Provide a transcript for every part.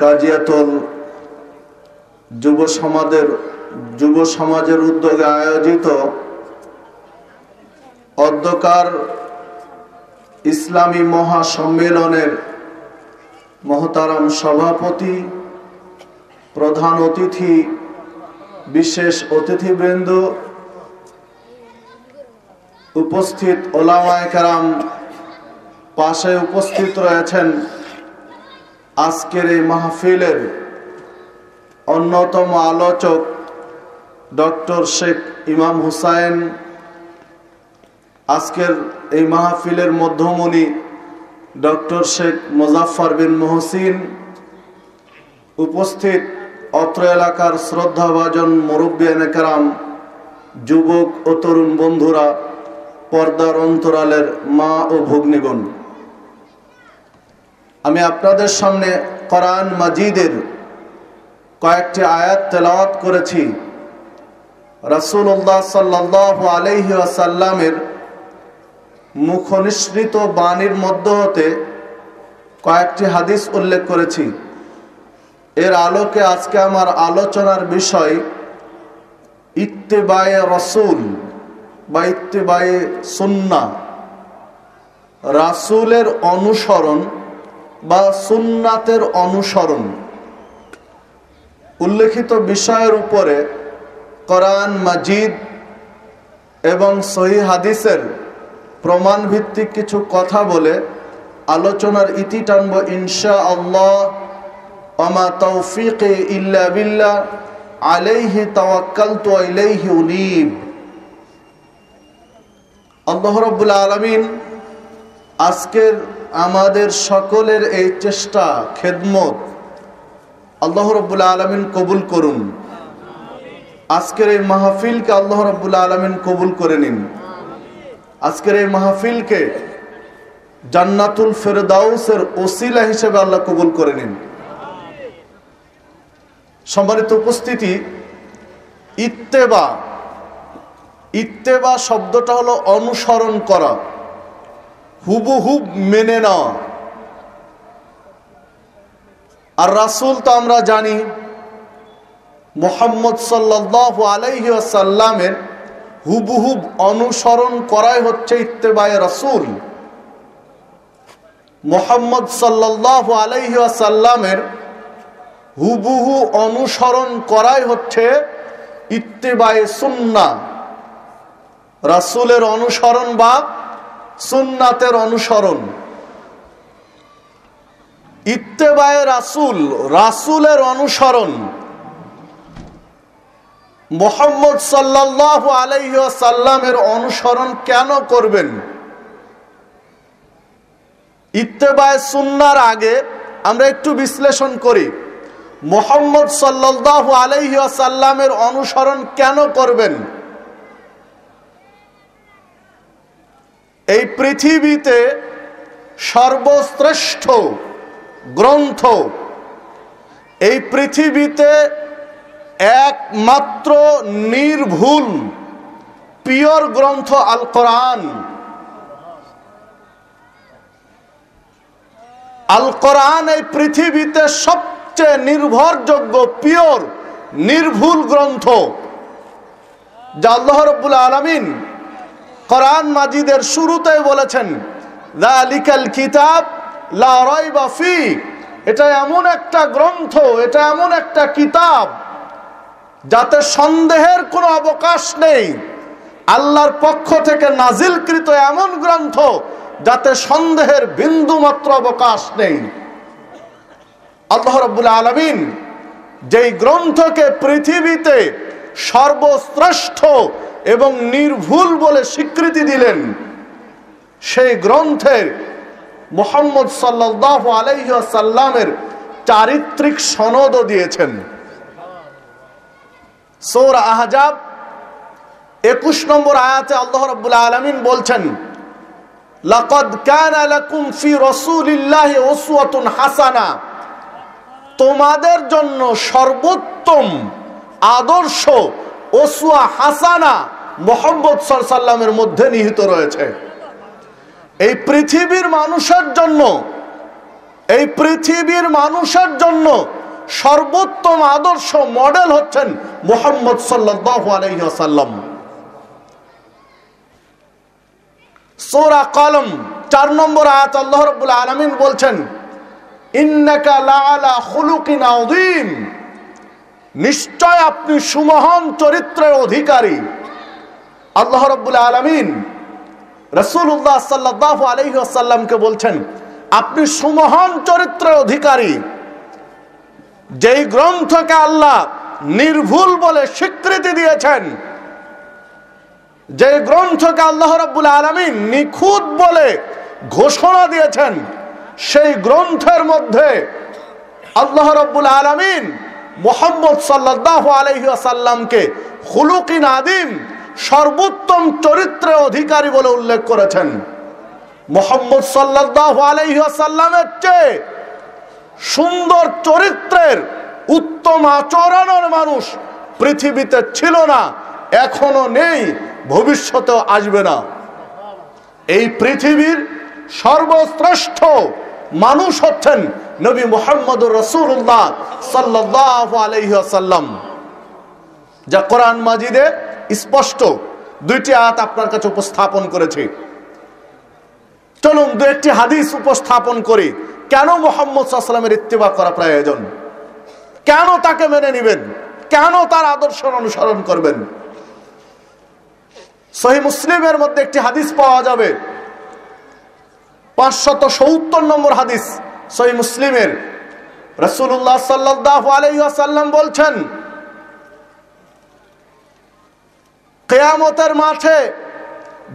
কাজিয়াতল যুব সমাজের যুব সমাজের উদ্যোগে আয়োজিত অধ্যকার ইসলামী মহাসম্মেলনের মহতারাম সভাপতি প্রধান অতিথি বিশেষ অতিথিবৃন্দ উপস্থিত ওলামায় কারাম পাশে উপস্থিত রয়েছেন আজকের এই মাহফিলের অন্যতম আলোচক ডক্টর শেখ ইমাম হুসাইন আজকের এই মাহফিলের মধ্যমণি ডক্টর শেখ মুজাফর বিন মহসিন উপস্থিত অত্র এলাকার শ্রদ্ধাভাজন মুরব্বিয়ান কেরাম যুবক ও তরুণ বন্ধুরা পর্দার অন্তরালের মা ও ভগ্নিগণ আমি আপনাদের সামনে কোরআন মাজিদের কয়েকটি আয়াত তেলাওয়াত করেছি রসুল্লাহ সাল্লাহ আলহি আসাল্লামের মুখনিসৃত বাণীর মধ্য হতে কয়েকটি হাদিস উল্লেখ করেছি এর আলোকে আজকে আমার আলোচনার বিষয় ইত্তেবায়ে রসুল বা ইত্তেবায়ে সুন্না রাসুলের অনুসরণ বা সুন্নাতের অনুসরণ উল্লেখিত বিষয়ের উপরে কোরআন মাজিদ এবং সহি হাদিসের প্রমাণ ভিত্তিক কিছু কথা বলে আলোচনার ইতি টানব ইনশা আল্লাহ অমা তৌফিক ইল্লা বিল্লা আলাইহি তাওয়াক্কাল তু ইলাইহি আল্লাহ রব্বুল আলমিন আজকের আমাদের সকলের এই চেষ্টা খেদমত আল্লাহ রব্বুল আলমিন কবুল করুন আজকের এই মাহফিলকে আল্লাহ রব্বুল আলমিন কবুল করে নিন আজকের এই মাহফিলকে জান্নাতুল ফেরদাউসের ওসিলা হিসেবে আল্লাহ কবুল করে নিন সম্মানিত উপস্থিতি ইত্তেবা ইত্তেবা শব্দটা হলো অনুসরণ করা হুবহুব মেনে নাও আর রাসুল তো আমরা জানি মোহাম্মদ সাল্লাহ আলাইহি আসাল্লামের হুবহুব অনুসরণ করাই হচ্ছে ইত্তেবায় রাসুল মোহাম্মদ সাল্লাহ আলাইহি আসাল্লামের হুবহু অনুসরণ করাই হচ্ছে ইত্তেবায় সুন্না রাসুলের অনুসরণ বা সুন্নাতের অনুসরণ ইত্তেবায় রাসুল রাসুলের অনুসরণ মোহাম্মদ সাল্লাহ আলাইসাল্লামের অনুসরণ কেন করবেন ইত্তেবায় সুন্নার আগে আমরা একটু বিশ্লেষণ করি মোহাম্মদ সাল্লাহ আলাইসাল্লামের অনুসরণ কেন করবেন এই পৃথিবীতে সর্বশ্রেষ্ঠ গ্রন্থ এই পৃথিবীতে একমাত্র নির্ভুল পিওর গ্রন্থ আল কোরআন আল কোরআন এই পৃথিবীতে সবচেয়ে নির্ভরযোগ্য পিওর নির্ভুল গ্রন্থ যা আল্লাহ রব্বুল আলমিন কোরআন মাজিদের শুরুতে বলেছেন কিতাব লারয় এটা এমন একটা গ্রন্থ এটা এমন একটা কিতাব যাতে সন্দেহের কোনো অবকাশ নেই আল্লাহর পক্ষ থেকে নাজিলকৃত এমন গ্রন্থ যাতে সন্দেহের বিন্দু মাত্র অবকাশ নেই আল্লাহ আলমিন যেই গ্রন্থকে পৃথিবীতে সর্বশ্রেষ্ঠ এবং নির্ভুল বলে স্বীকৃতি দিলেন সেই গ্রন্থের মোহাম্মদ সাল্লাহ আলাইসাল্লামের চারিত্রিক সনদও দিয়েছেন সৌর আহজাব একুশ নম্বর আয়াতে আল্লাহ রব্বুল আলমিন বলছেন লকদ কান লাকুম ফি রসুলিল্লাহ ওসুয়াতুন হাসানা তোমাদের জন্য সর্বোত্তম আদর্শ ওসুয়া হাসানা মোহাম্মদ সাল্লামের মধ্যে নিহিত রয়েছে এই পৃথিবীর মানুষের জন্য এই পৃথিবীর মানুষের জন্য সর্বোত্তম আদর্শ মডেল হচ্ছেন মোহাম্মদ সাল্লাহ আলহ্লাম সোরা কলম চার নম্বর আয়াত আল্লাহ আলমিন বলছেন নিশ্চয় আপনি সুমহান চরিত্রের অধিকারী আল্লাহ রব্বুল আলমিন রসুল্লাহ সাল্লাহ আলহিহাসাল্লামকে বলছেন আপনি সুমহান চরিত্রের অধিকারী যেই গ্রন্থকে আল্লাহ নির্ভুল বলে স্বীকৃতি দিয়েছেন যে গ্রন্থকে আল্লাহ রব্বুল আলমী নিখুঁত বলে ঘোষণা দিয়েছেন সেই গ্রন্থের মধ্যে আল্লাহ রব্বুল আলমিন মোহাম্মদ সাল্লাহ আলহিহাসাল্লামকে হুলুকিন আদিম সর্বোত্তম চরিত্রে অধিকারী বলে উল্লেখ করেছেন মোহাম্মদ সাল্লাহ আলাইসাল্লামের চেয়ে সুন্দর চরিত্রের উত্তম আচরণের মানুষ পৃথিবীতে ছিল না এখনো নেই ভবিষ্যতেও আসবে না এই পৃথিবীর সর্বশ্রেষ্ঠ মানুষ হচ্ছেন নবী মোহাম্মদ রসুল্লাহ সাল্লাহ আলহ্লাম যা কোরআন মাজিদের স্পষ্ট দুইটি আয়াত আপনার কাছে উপস্থাপন করেছে চলুন দু একটি হাদিস উপস্থাপন করি কেন মোহাম্মদ সাল্লামের ইত্তেবা করা প্রয়োজন কেন তাকে মেনে নিবেন কেন তার আদর্শ অনুসরণ করবেন সহি মুসলিমের মধ্যে একটি হাদিস পাওয়া যাবে পাঁচশত সত্তর নম্বর হাদিস সহি মুসলিমের রসুল্লাহ সাল্লাহ আলাইসাল্লাম বলছেন কেয়ামতের মাঠে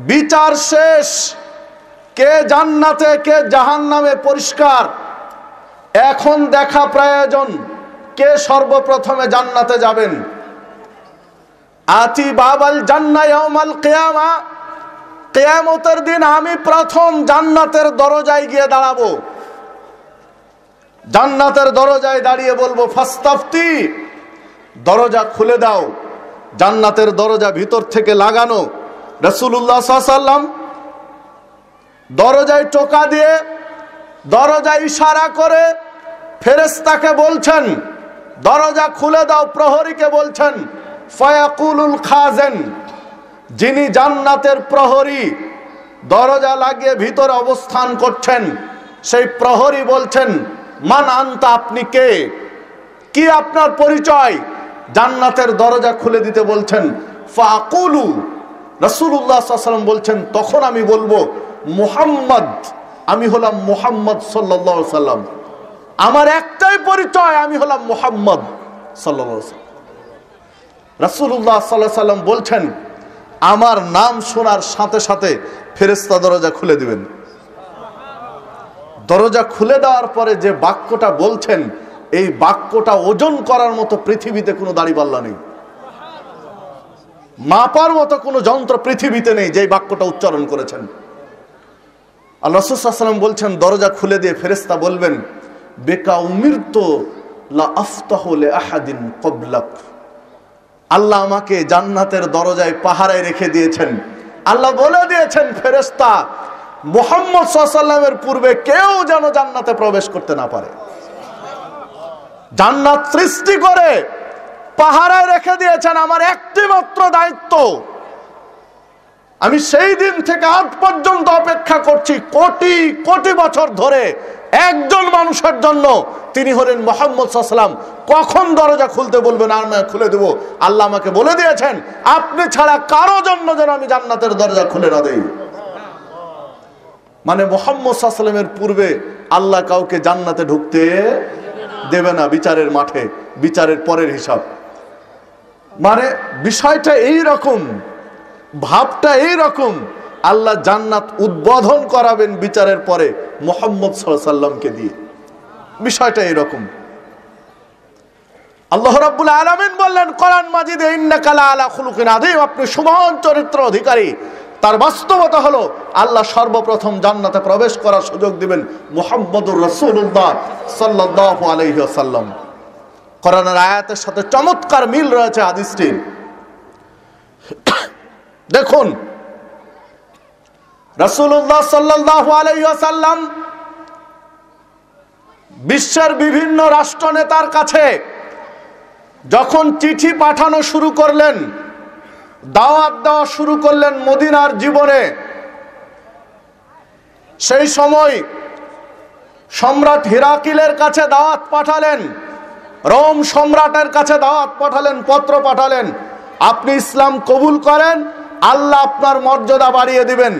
বিচার শেষ কে জান্নাতে কে জাহান নামে পরিষ্কার এখন দেখা প্রয়োজন কে সর্বপ্রথমে জান্নাতে যাবেন আতি বাবাল জান্নায়মাল কেয়ামা কেয়ামতের দিন আমি প্রথম জান্নাতের দরজায় গিয়ে দাঁড়াবো জান্নাতের দরজায় দাঁড়িয়ে বলবো ফাস্তাফতি দরজা খুলে দাও জান্নাতের দরজা ভিতর থেকে লাগানো রসুল্লাহ সাল্লাম দরজায় টোকা দিয়ে দরজায় ইশারা করে ফেরেস্তাকে বলছেন দরজা খুলে দাও প্রহরীকে বলছেন ফয়াকুলুল খাজেন যিনি জান্নাতের প্রহরী দরজা লাগিয়ে ভিতরে অবস্থান করছেন সেই প্রহরী বলছেন মান আনতা আপনি কে কি আপনার পরিচয় জান্নাতের দরজা খুলে দিতে বলছেন ফাকুলু রসুল্লাহ সাল্লাম বলছেন তখন আমি বলবো মোহাম্মদ আমি হলাম মুহাম্মদ সাল্লাহ সাল্লাম আমার একটাই পরিচয় আমি হলাম মুহাম্মদ সাল্লাম রসুল্লাহ সাল্লাহ সাল্লাম বলছেন আমার নাম শোনার সাথে সাথে ফেরেস্তা দরজা খুলে দিবেন দরজা খুলে দেওয়ার পরে যে বাক্যটা বলছেন এই বাক্যটা ওজন করার মতো পৃথিবীতে কোনো দাড়িপাল্লা নেই মাপার মতো কোনো যন্ত্র পৃথিবীতে নেই যে বাক্যটা উচ্চারণ করেছেন আর রসুসাল্লাম বলছেন দরজা খুলে দিয়ে ফেরেস্তা বলবেন বেকা তো আহাদিন কবলাক আল্লাহ আমাকে জান্নাতের দরজায় পাহারায় রেখে দিয়েছেন আল্লাহ বলে দিয়েছেন ফেরেস্তা মোহাম্মদ সাল্লামের পূর্বে কেউ যেন জান্নাতে প্রবেশ করতে না পারে জান্নাত সৃষ্টি করে পাহারায় রেখে দিয়েছেন আমার একটি মাত্র দায়িত্ব আমি সেই দিন থেকে আজ পর্যন্ত অপেক্ষা করছি কোটি কোটি বছর ধরে একজন মানুষের জন্য তিনি হলেন মোহাম্মদ সাল্লাম কখন দরজা খুলতে বলবেন আর না খুলে দেব আল্লাহ আমাকে বলে দিয়েছেন আপনি ছাড়া কারো জন্য যেন আমি জান্নাতের দরজা খুলে না দেই মানে মোহাম্মদ সাল্লামের পূর্বে আল্লাহ কাউকে জান্নাতে ঢুকতে দেবে না বিচারের মাঠে বিচারের পরের হিসাব মানে বিষয়টা এই রকম ভাবটা এই রকম আল্লাহ জান্নাত উদ্বোধন করাবেন বিচারের পরে মোহাম্মদ সাল্লামকে দিয়ে বিষয়টা এরকম আল্লাহ রাবুল আলমিন বললেন কোরআন মাজিদ ইন্না আলা খুলুকিন আদিম আপনি সুমহান চরিত্র অধিকারী তার বাস্তবতা হলো আল্লাহ সর্বপ্রথম জান্নাতে প্রবেশ করার সুযোগ দিবেন মোহাম্মদুর রসুল্লাহ সাল্লাহ আলহ্লাম করানোর আয়াতের সাথে চমৎকার মিল রয়েছে হাদিসটির দেখুন রসুল্লাহ সাল্লাহ আলহিহাসাল্লাম বিশ্বের বিভিন্ন রাষ্ট্রনেতার কাছে যখন চিঠি পাঠানো শুরু করলেন দাওয়াত দেওয়া শুরু করলেন মদিনার জীবনে সেই সময় সম্রাট হিরাকিলের কাছে দাওয়াত পাঠালেন রোম সম্রাটের কাছে দাওয়াত পাঠালেন পত্র পাঠালেন আপনি ইসলাম কবুল করেন আল্লাহ আপনার মর্যাদা বাড়িয়ে দিবেন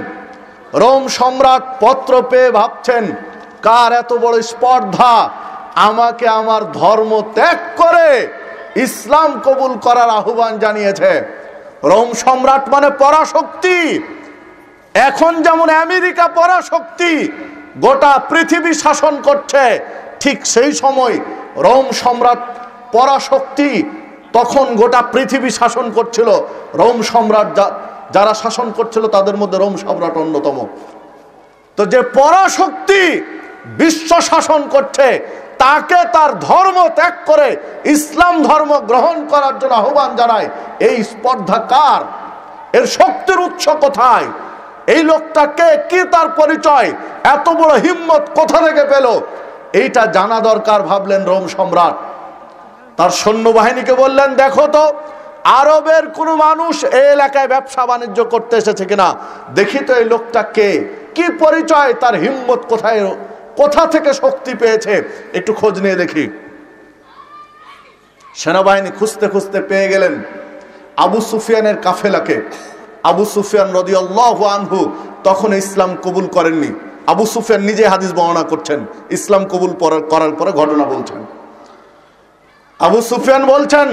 রোম সম্রাট পত্র পেয়ে ভাবছেন কার এত বড় স্পর্ধা আমাকে আমার ধর্ম ত্যাগ করে ইসলাম কবুল করার আহ্বান জানিয়েছে রোম সম্রাট মানে পরাশক্তি এখন যেমন আমেরিকা পরাশক্তি গোটা পৃথিবী শাসন করছে ঠিক সেই সময় রোম সম্রাট পরাশক্তি তখন গোটা পৃথিবী শাসন করছিল রোম সম্রাট যারা শাসন করছিল তাদের মধ্যে রোম সম্রাট অন্যতম তো যে পরাশক্তি বিশ্ব শাসন করছে তাকে তার ধর্ম ত্যাগ করে ইসলাম ধর্ম গ্রহণ করার জন্য আহ্বান জানায় এই স্পর্ধাকার এর শক্তির উৎস কোথায় এই লোকটাকে কি তার পরিচয় এত বড় হিম্মত কোথা থেকে পেল এইটা জানা দরকার ভাবলেন রোম সম্রাট তার সৈন্যবাহিনীকে বললেন দেখো তো আরবের কোনো মানুষ এই এলাকায় ব্যবসা বাণিজ্য করতে এসেছে কিনা দেখি তো এই লোকটা কে কি পরিচয় তার হিম্মত কোথায় কোথা থেকে শক্তি পেয়েছে একটু খোঁজ নিয়ে দেখি সেনাবাহিনী খুঁজতে খুঁজতে পেয়ে গেলেন আবু সুফিয়ানের কাফেলাকে আবু সুফিয়ান রদিয়াল্লাহু আনহু তখন ইসলাম কবুল করেননি আবু সুফিয়ান নিজে হাদিস বর্ণনা করছেন ইসলাম কবুল করার পরে ঘটনা বলছেন আবু সুফিয়ান বলছেন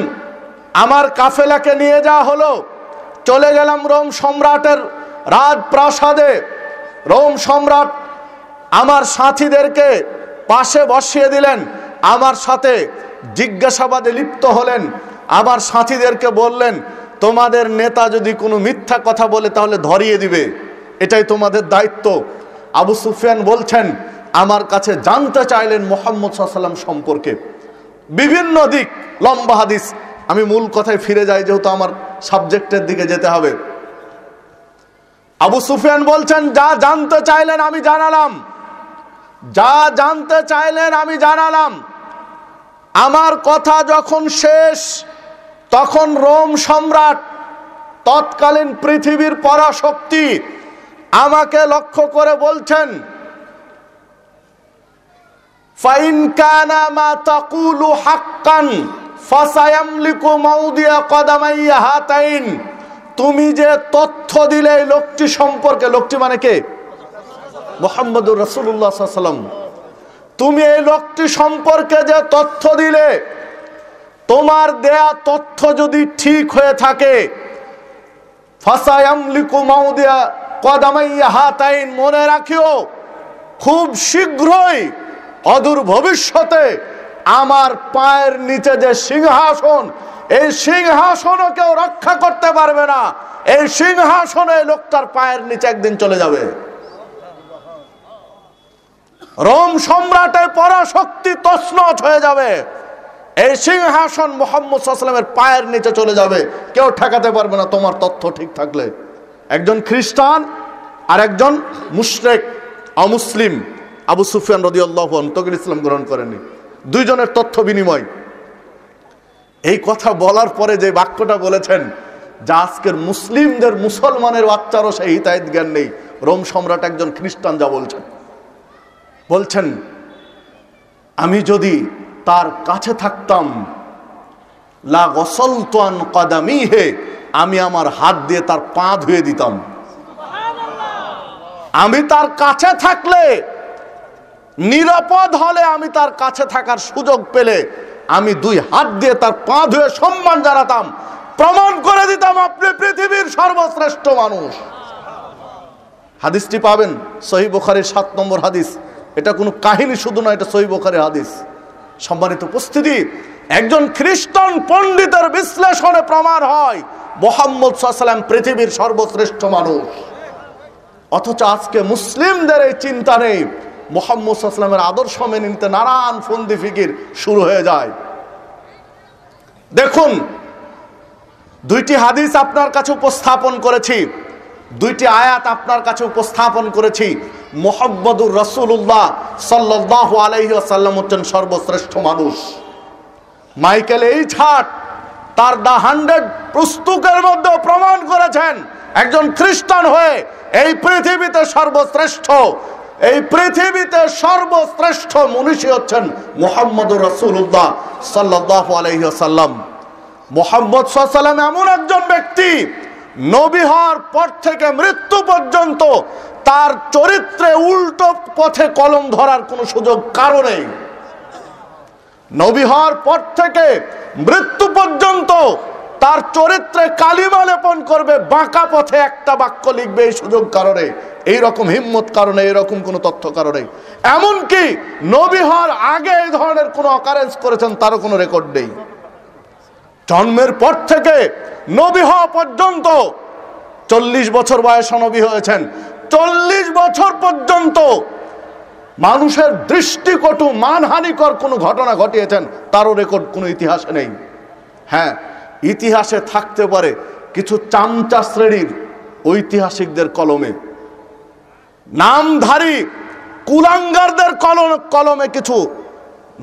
আমার কাফেলাকে নিয়ে যাওয়া হলো চলে গেলাম রোম সম্রাটের রাজপ্রাসাদে রোম সম্রাট আমার সাথীদেরকে পাশে বসিয়ে দিলেন আমার সাথে জিজ্ঞাসাবাদে লিপ্ত হলেন আমার সাথীদেরকে বললেন তোমাদের নেতা যদি কোনো মিথ্যা কথা বলে তাহলে ধরিয়ে দিবে এটাই তোমাদের দায়িত্ব আবু সুফিয়ান বলছেন আমার কাছে জানতে চাইলেন মোহাম্মদ সাল্লাম সম্পর্কে বিভিন্ন দিক লম্বা হাদিস আমি মূল কথায় ফিরে যাই যেহেতু আমার সাবজেক্টের দিকে যেতে হবে আবু সুফিয়ান বলছেন যা জানতে চাইলেন আমি জানালাম যা জানতে চাইলেন আমি জানালাম আমার কথা যখন শেষ তখন রোম সম্রাট তৎকালীন পৃথিবীর পরাশক্তি আমাকে লক্ষ্য করে বলছেন তাকুলু হাক্কান কদামাইয়া হাতাইন তুমি যে তথ্য দিলে লোকটি সম্পর্কে লোকটি মানে কে মোহাম্মদুর রসুল্লাহ সাল্লাম তুমি এই লোকটি সম্পর্কে যে তথ্য দিলে তোমার দেয়া তথ্য যদি ঠিক হয়ে থাকে মনে রাখিও খুব শীঘ্রই অদূর ভবিষ্যতে আমার পায়ের নিচে যে সিংহাসন এই সিংহাসনও কেউ রক্ষা করতে পারবে না এই সিংহাসনে লোকটার পায়ের নিচে একদিন চলে যাবে রোম সম্রাটের পরাশক্তি তছনছ হয়ে যাবে এই সিংহাসন মোহাম্মদ সাল্লামের পায়ের নিচে চলে যাবে কেউ ঠেকাতে পারবে না তোমার তথ্য ঠিক থাকলে একজন খ্রিস্টান আর একজন মুশরেক অমুসলিম আবু সুফিয়ান রদিউল্লাহ তকিল ইসলাম গ্রহণ করেনি দুইজনের তথ্য বিনিময় এই কথা বলার পরে যে বাক্যটা বলেছেন যা আজকের মুসলিমদের মুসলমানের বাচ্চারও সেই হিতায়ত জ্ঞান নেই রোম সম্রাট একজন খ্রিস্টান যা বলছেন বলছেন আমি যদি তার কাছে থাকতাম লা গসল তোয়ান কদামি হে আমি আমার হাত দিয়ে তার পা ধুয়ে দিতাম আমি তার কাছে থাকলে নিরাপদ হলে আমি তার কাছে থাকার সুযোগ পেলে আমি দুই হাত দিয়ে তার পা ধুয়ে সম্মান জানাতাম প্রমাণ করে দিতাম আপনি পৃথিবীর সর্বশ্রেষ্ঠ মানুষ হাদিসটি পাবেন সহি বুখারের সাত নম্বর হাদিস এটা কোনো কাহিনী শুধু না এটা বোখারে হাদিস সম্মানিত উপস্থিতি একজন খ্রিস্টান পণ্ডিতের বিশ্লেষণে প্রমাণ হয় মোহাম্মদ সাল্লাম পৃথিবীর সর্বশ্রেষ্ঠ মানুষ অথচ আজকে মুসলিমদের এই চিন্তা নেই মোহাম্মদ সাল্লামের আদর্শ মেনে নিতে নানান ফন্দি ফিকির শুরু হয়ে যায় দেখুন দুইটি হাদিস আপনার কাছে উপস্থাপন করেছি দুইটি আয়াত আপনার কাছে উপস্থাপন করেছি মোহাম্মদুর রসুল্লাহ সাল্লাহ আলহিহাসাল্লাম হচ্ছেন সর্বশ্রেষ্ঠ মানুষ মাইকেল এই ছাট তার দ্য হান্ড্রেড পুস্তকের মধ্যে প্রমাণ করেছেন একজন খ্রিস্টান হয়ে এই পৃথিবীতে সর্বশ্রেষ্ঠ এই পৃথিবীতে সর্বশ্রেষ্ঠ মনীষী হচ্ছেন মোহাম্মদুর রসুল্লাহ সাল্লাহ আলহিহাসাল্লাম মোহাম্মদ সাল্লাম এমন একজন ব্যক্তি নবী হওয়ার পর থেকে মৃত্যু পর্যন্ত তার চরিত্রে উল্টো পথে কলম ধরার কোনো সুযোগ কারো নেই নবী হওয়ার পর থেকে মৃত্যু পর্যন্ত তার চরিত্রে কালিমা লেপন করবে বাঁকা পথে একটা বাক্য লিখবে এই সুযোগ কারণে এইরকম হিম্মত কারণে এরকম কোনো তথ্য কারণে এমনকি নবী হওয়ার আগে এই ধরনের কোনো অকারেন্স করেছেন তারও কোনো রেকর্ড নেই জন্মের পর থেকে নবী হওয়া পর্যন্ত চল্লিশ বছর বয়স নবী হয়েছেন চল্লিশ বছর পর্যন্ত মানুষের দৃষ্টিকটু মানহানিকর কোনো ঘটনা ঘটিয়েছেন তারও রেকর্ড কোনো ইতিহাসে নেই হ্যাঁ ইতিহাসে থাকতে পারে কিছু চামচা শ্রেণীর ঐতিহাসিকদের কলমে নামধারী কুলাঙ্গারদের কলম কলমে কিছু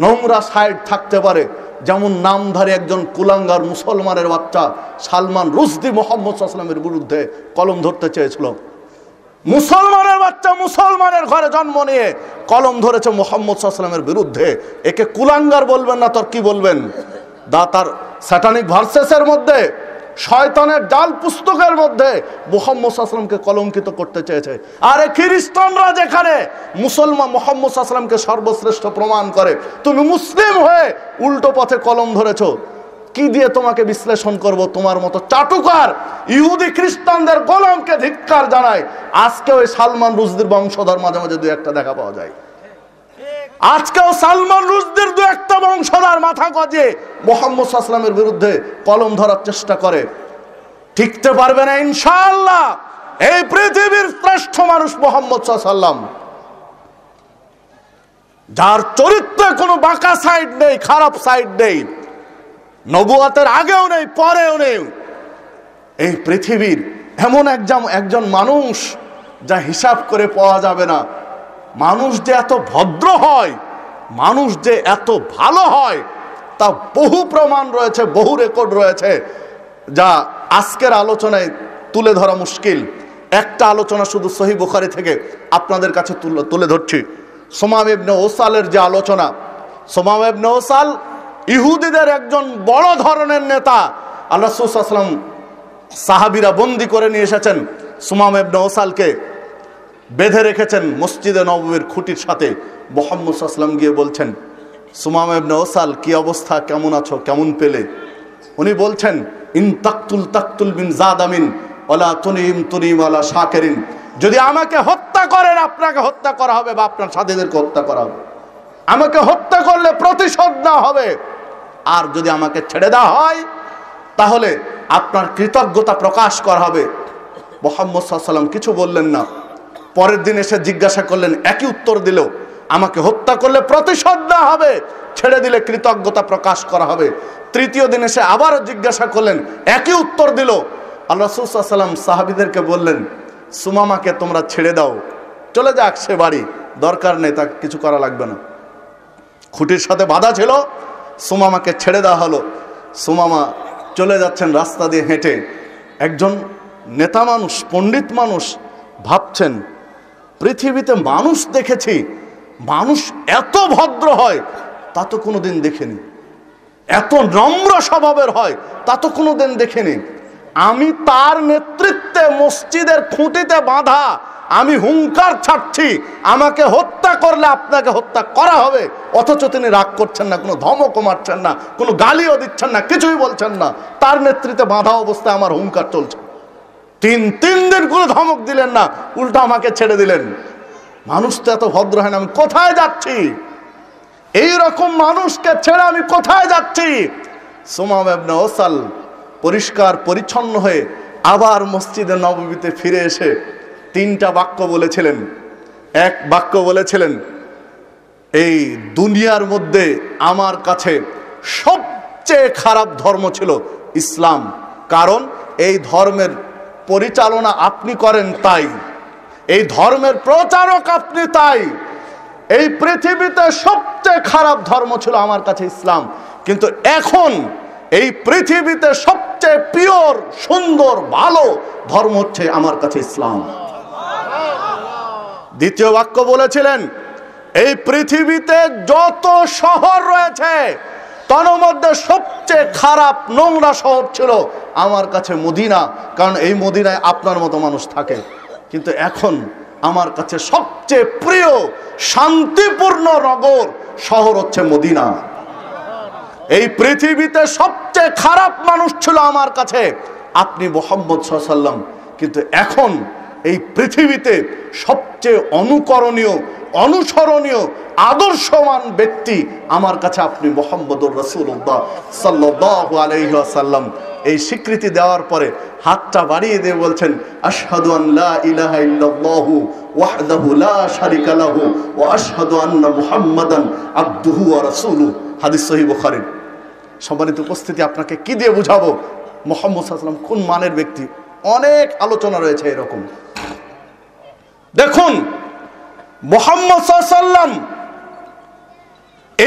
নোংরা সাইড থাকতে পারে যেমন নামধারে একজন কুলাঙ্গার মুসলমানের বাচ্চা সালমান রুসদি মোহাম্মদ আসলামের বিরুদ্ধে কলম ধরতে চেয়েছিল মুসলমানের বাচ্চা মুসলমানের ঘরে জন্ম নিয়ে কলম ধরেছে মোহাম্মদ আসলামের বিরুদ্ধে একে কুলাঙ্গার বলবেন না তোর কি বলবেন দা তার স্যাটানিক ভার্সেসের মধ্যে শয়তানের জাল পুস্তকের মধ্যে মোহাম্মদ আসলামকে কলঙ্কিত করতে চেয়েছে আরে খ্রিস্টানরা যেখানে মুসলমান মোহাম্মদ আসলামকে সর্বশ্রেষ্ঠ প্রমাণ করে তুমি মুসলিম হয়ে উল্টো পথে কলম ধরেছ কি দিয়ে তোমাকে বিশ্লেষণ করব তোমার মতো চাটুকার ইহুদি খ্রিস্টানদের গোলামকে ধিক্কার জানায় আজকে ওই সালমান রুজদির বংশধর মাঝে মাঝে দু একটা দেখা পাওয়া যায় আজকেও সালমান রুজদের দু একটা বংশধার মাথা গজে মোহাম্মদ আসলামের বিরুদ্ধে কলম ধরার চেষ্টা করে ঠিকতে পারবে না ইনশাল্লাহ এই পৃথিবীর শ্রেষ্ঠ মানুষ মোহাম্মদ সাল্লাম যার চরিত্রে কোনো বাঁকা সাইড নেই খারাপ সাইড নেই নবুয়াতের আগেও নেই পরেও নেই এই পৃথিবীর এমন একজন একজন মানুষ যা হিসাব করে পাওয়া যাবে না মানুষ যে এত ভদ্র হয় মানুষ যে এত ভালো হয় তা বহু প্রমাণ রয়েছে বহু রেকর্ড রয়েছে যা আজকের আলোচনায় তুলে ধরা মুশকিল একটা আলোচনা শুধু সহি বুখারি থেকে আপনাদের কাছে তুলে ধরছি সোমাম ওসালের যে আলোচনা সোমাম ওসাল ইহুদিদের একজন বড় ধরনের নেতা আল্লাহ সুসাল্লাম সাহাবিরা বন্দি করে নিয়ে এসেছেন সুমাম ইবনে ওসালকে বেঁধে রেখেছেন মসজিদে নবমের খুঁটির সাথে মোহাম্মদ আসলাম গিয়ে বলছেন সুমাম ওসাল কি অবস্থা কেমন আছো কেমন পেলে উনি বলছেন ইন তাক্তুল তাক্তুল বিন আমিন ওলা তুনিম তুনিম ওলা শাকেরিন যদি আমাকে হত্যা করেন আপনাকে হত্যা করা হবে বা আপনার সাথীদেরকে হত্যা করা হবে আমাকে হত্যা করলে প্রতিশোধ না হবে আর যদি আমাকে ছেড়ে দেওয়া হয় তাহলে আপনার কৃতজ্ঞতা প্রকাশ করা হবে মোহাম্মদ সাল্লাম কিছু বললেন না পরের দিন এসে জিজ্ঞাসা করলেন একই উত্তর দিলেও আমাকে হত্যা করলে প্রতিশোধ দেওয়া হবে ছেড়ে দিলে কৃতজ্ঞতা প্রকাশ করা হবে তৃতীয় দিন এসে আবারও জিজ্ঞাসা করলেন একই উত্তর দিল আল্লাহ সাল্লাম সাহাবিদেরকে বললেন সুমামাকে তোমরা ছেড়ে দাও চলে যাক সে বাড়ি দরকার নেই তা কিছু করা লাগবে না খুঁটির সাথে বাধা ছিল সুমামাকে ছেড়ে দেওয়া হলো সুমামা চলে যাচ্ছেন রাস্তা দিয়ে হেঁটে একজন নেতা মানুষ পণ্ডিত মানুষ ভাবছেন পৃথিবীতে মানুষ দেখেছি মানুষ এত ভদ্র হয় তা তো কোনো দিন দেখেনি এত নম্র স্বভাবের হয় তা তো কোনো দিন দেখেনি আমি তার নেতৃত্বে মসজিদের খুঁটিতে বাঁধা আমি হুঙ্কার ছাড়ছি আমাকে হত্যা করলে আপনাকে হত্যা করা হবে অথচ তিনি রাগ করছেন না কোনো ধমকও মারছেন না কোনো গালিও দিচ্ছেন না কিছুই বলছেন না তার নেতৃত্বে বাঁধা অবস্থায় আমার হুঙ্কার চলছে তিন তিন দিন কোনো ধমক দিলেন না উল্টো আমাকে ছেড়ে দিলেন মানুষ তো এত ভদ্র হয় না আমি কোথায় যাচ্ছি এই রকম মানুষকে ছেড়ে আমি কোথায় যাচ্ছি সোমাম এবনে ওসাল পরিষ্কার পরিচ্ছন্ন হয়ে আবার মসজিদে নবমীতে ফিরে এসে তিনটা বাক্য বলেছিলেন এক বাক্য বলেছিলেন এই দুনিয়ার মধ্যে আমার কাছে সবচেয়ে খারাপ ধর্ম ছিল ইসলাম কারণ এই ধর্মের পরিচালনা আপনি করেন তাই এই ধর্মের প্রচারক আপনি তাই এই পৃথিবীতে সবচেয়ে খারাপ ধর্ম ছিল আমার কাছে ইসলাম কিন্তু এখন এই পৃথিবীতে সবচেয়ে পিওর সুন্দর ভালো ধর্ম হচ্ছে আমার কাছে ইসলাম দ্বিতীয় বাক্য বলেছিলেন এই পৃথিবীতে যত শহর রয়েছে তনমধ্যে সবচেয়ে খারাপ নোংরা শহর ছিল আমার কাছে মদিনা কারণ এই মদিনায় আপনার মতো মানুষ থাকে কিন্তু এখন আমার কাছে সবচেয়ে প্রিয় শান্তিপূর্ণ নগর শহর হচ্ছে মদিনা এই পৃথিবীতে সবচেয়ে খারাপ মানুষ ছিল আমার কাছে আপনি মোহাম্মদ সাল্লাম কিন্তু এখন এই পৃথিবীতে সবচেয়ে অনুকরণীয় অনুসরণীয় আদর্শমান ব্যক্তি আমার কাছে আপনি মোহাম্মদুর রসুল্লাহ সাল্লাহ আলহ্লাম এই স্বীকৃতি দেওয়ার পরে হাতটা বাড়িয়ে দিয়ে বলছেন আশহাদু আল্লাহ ইলাহা ইল্লাল্লাহু ওয়াহদাহু লা শারিকা লাহু ওয়া আশহাদু আন্না মুহাম্মাদান আবদুহু ওয়া রাসূলুহু হাদিস সহিহ বুখারী সম্মানিত উপস্থিতি আপনাকে কি দিয়ে বুঝাবো মোহাম্মদ সাল্লাম কোন মানের ব্যক্তি অনেক আলোচনা রয়েছে এরকম দেখুন মোহাম্মদ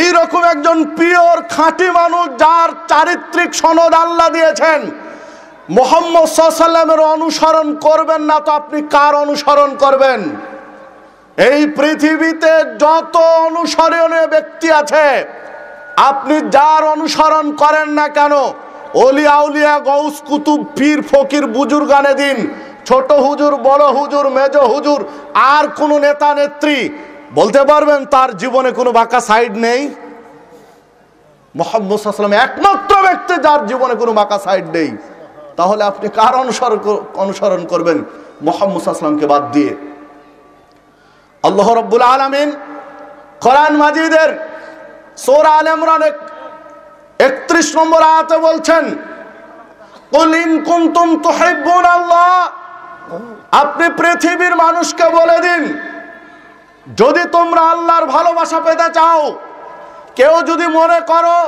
এই রকম একজন পিওর খাঁটি মানুষ যার চারিত্রিক সনদ আল্লাহ দিয়েছেন মোহাম্মদ সাল্লামের অনুসরণ করবেন না তো আপনি কার অনুসরণ করবেন এই পৃথিবীতে যত অনুসরণীয় ব্যক্তি আছে আপনি যার অনুসরণ করেন না কেন অলি আউলিয়া গৌস কুতুব পীর ফকির বুজুর গানে দিন ছোট হুজুর বড় হুজুর মেজ হুজুর আর কোন নেতা নেত্রী বলতে পারবেন তার জীবনে কোনো বাঁকা সাইড নেই মোহাম্মদ আসলাম একমাত্র ব্যক্তি যার জীবনে কোনো বাঁকা সাইড নেই তাহলে আপনি কার অনুসরণ অনুসরণ করবেন মোহাম্মদ আসলামকে বাদ দিয়ে আল্লাহ রব্বুল আলমিন কোরআন মাজিদের সোর আল ইমরান উনত্রিশ নম্বর আয়াতে বলছেন কলিন কুন্তুম আল্লাহ আপনি পৃথিবীর মানুষকে বলে দিন যদি তোমরা আল্লাহর ভালোবাসা পেতে চাও কেউ যদি মনে করো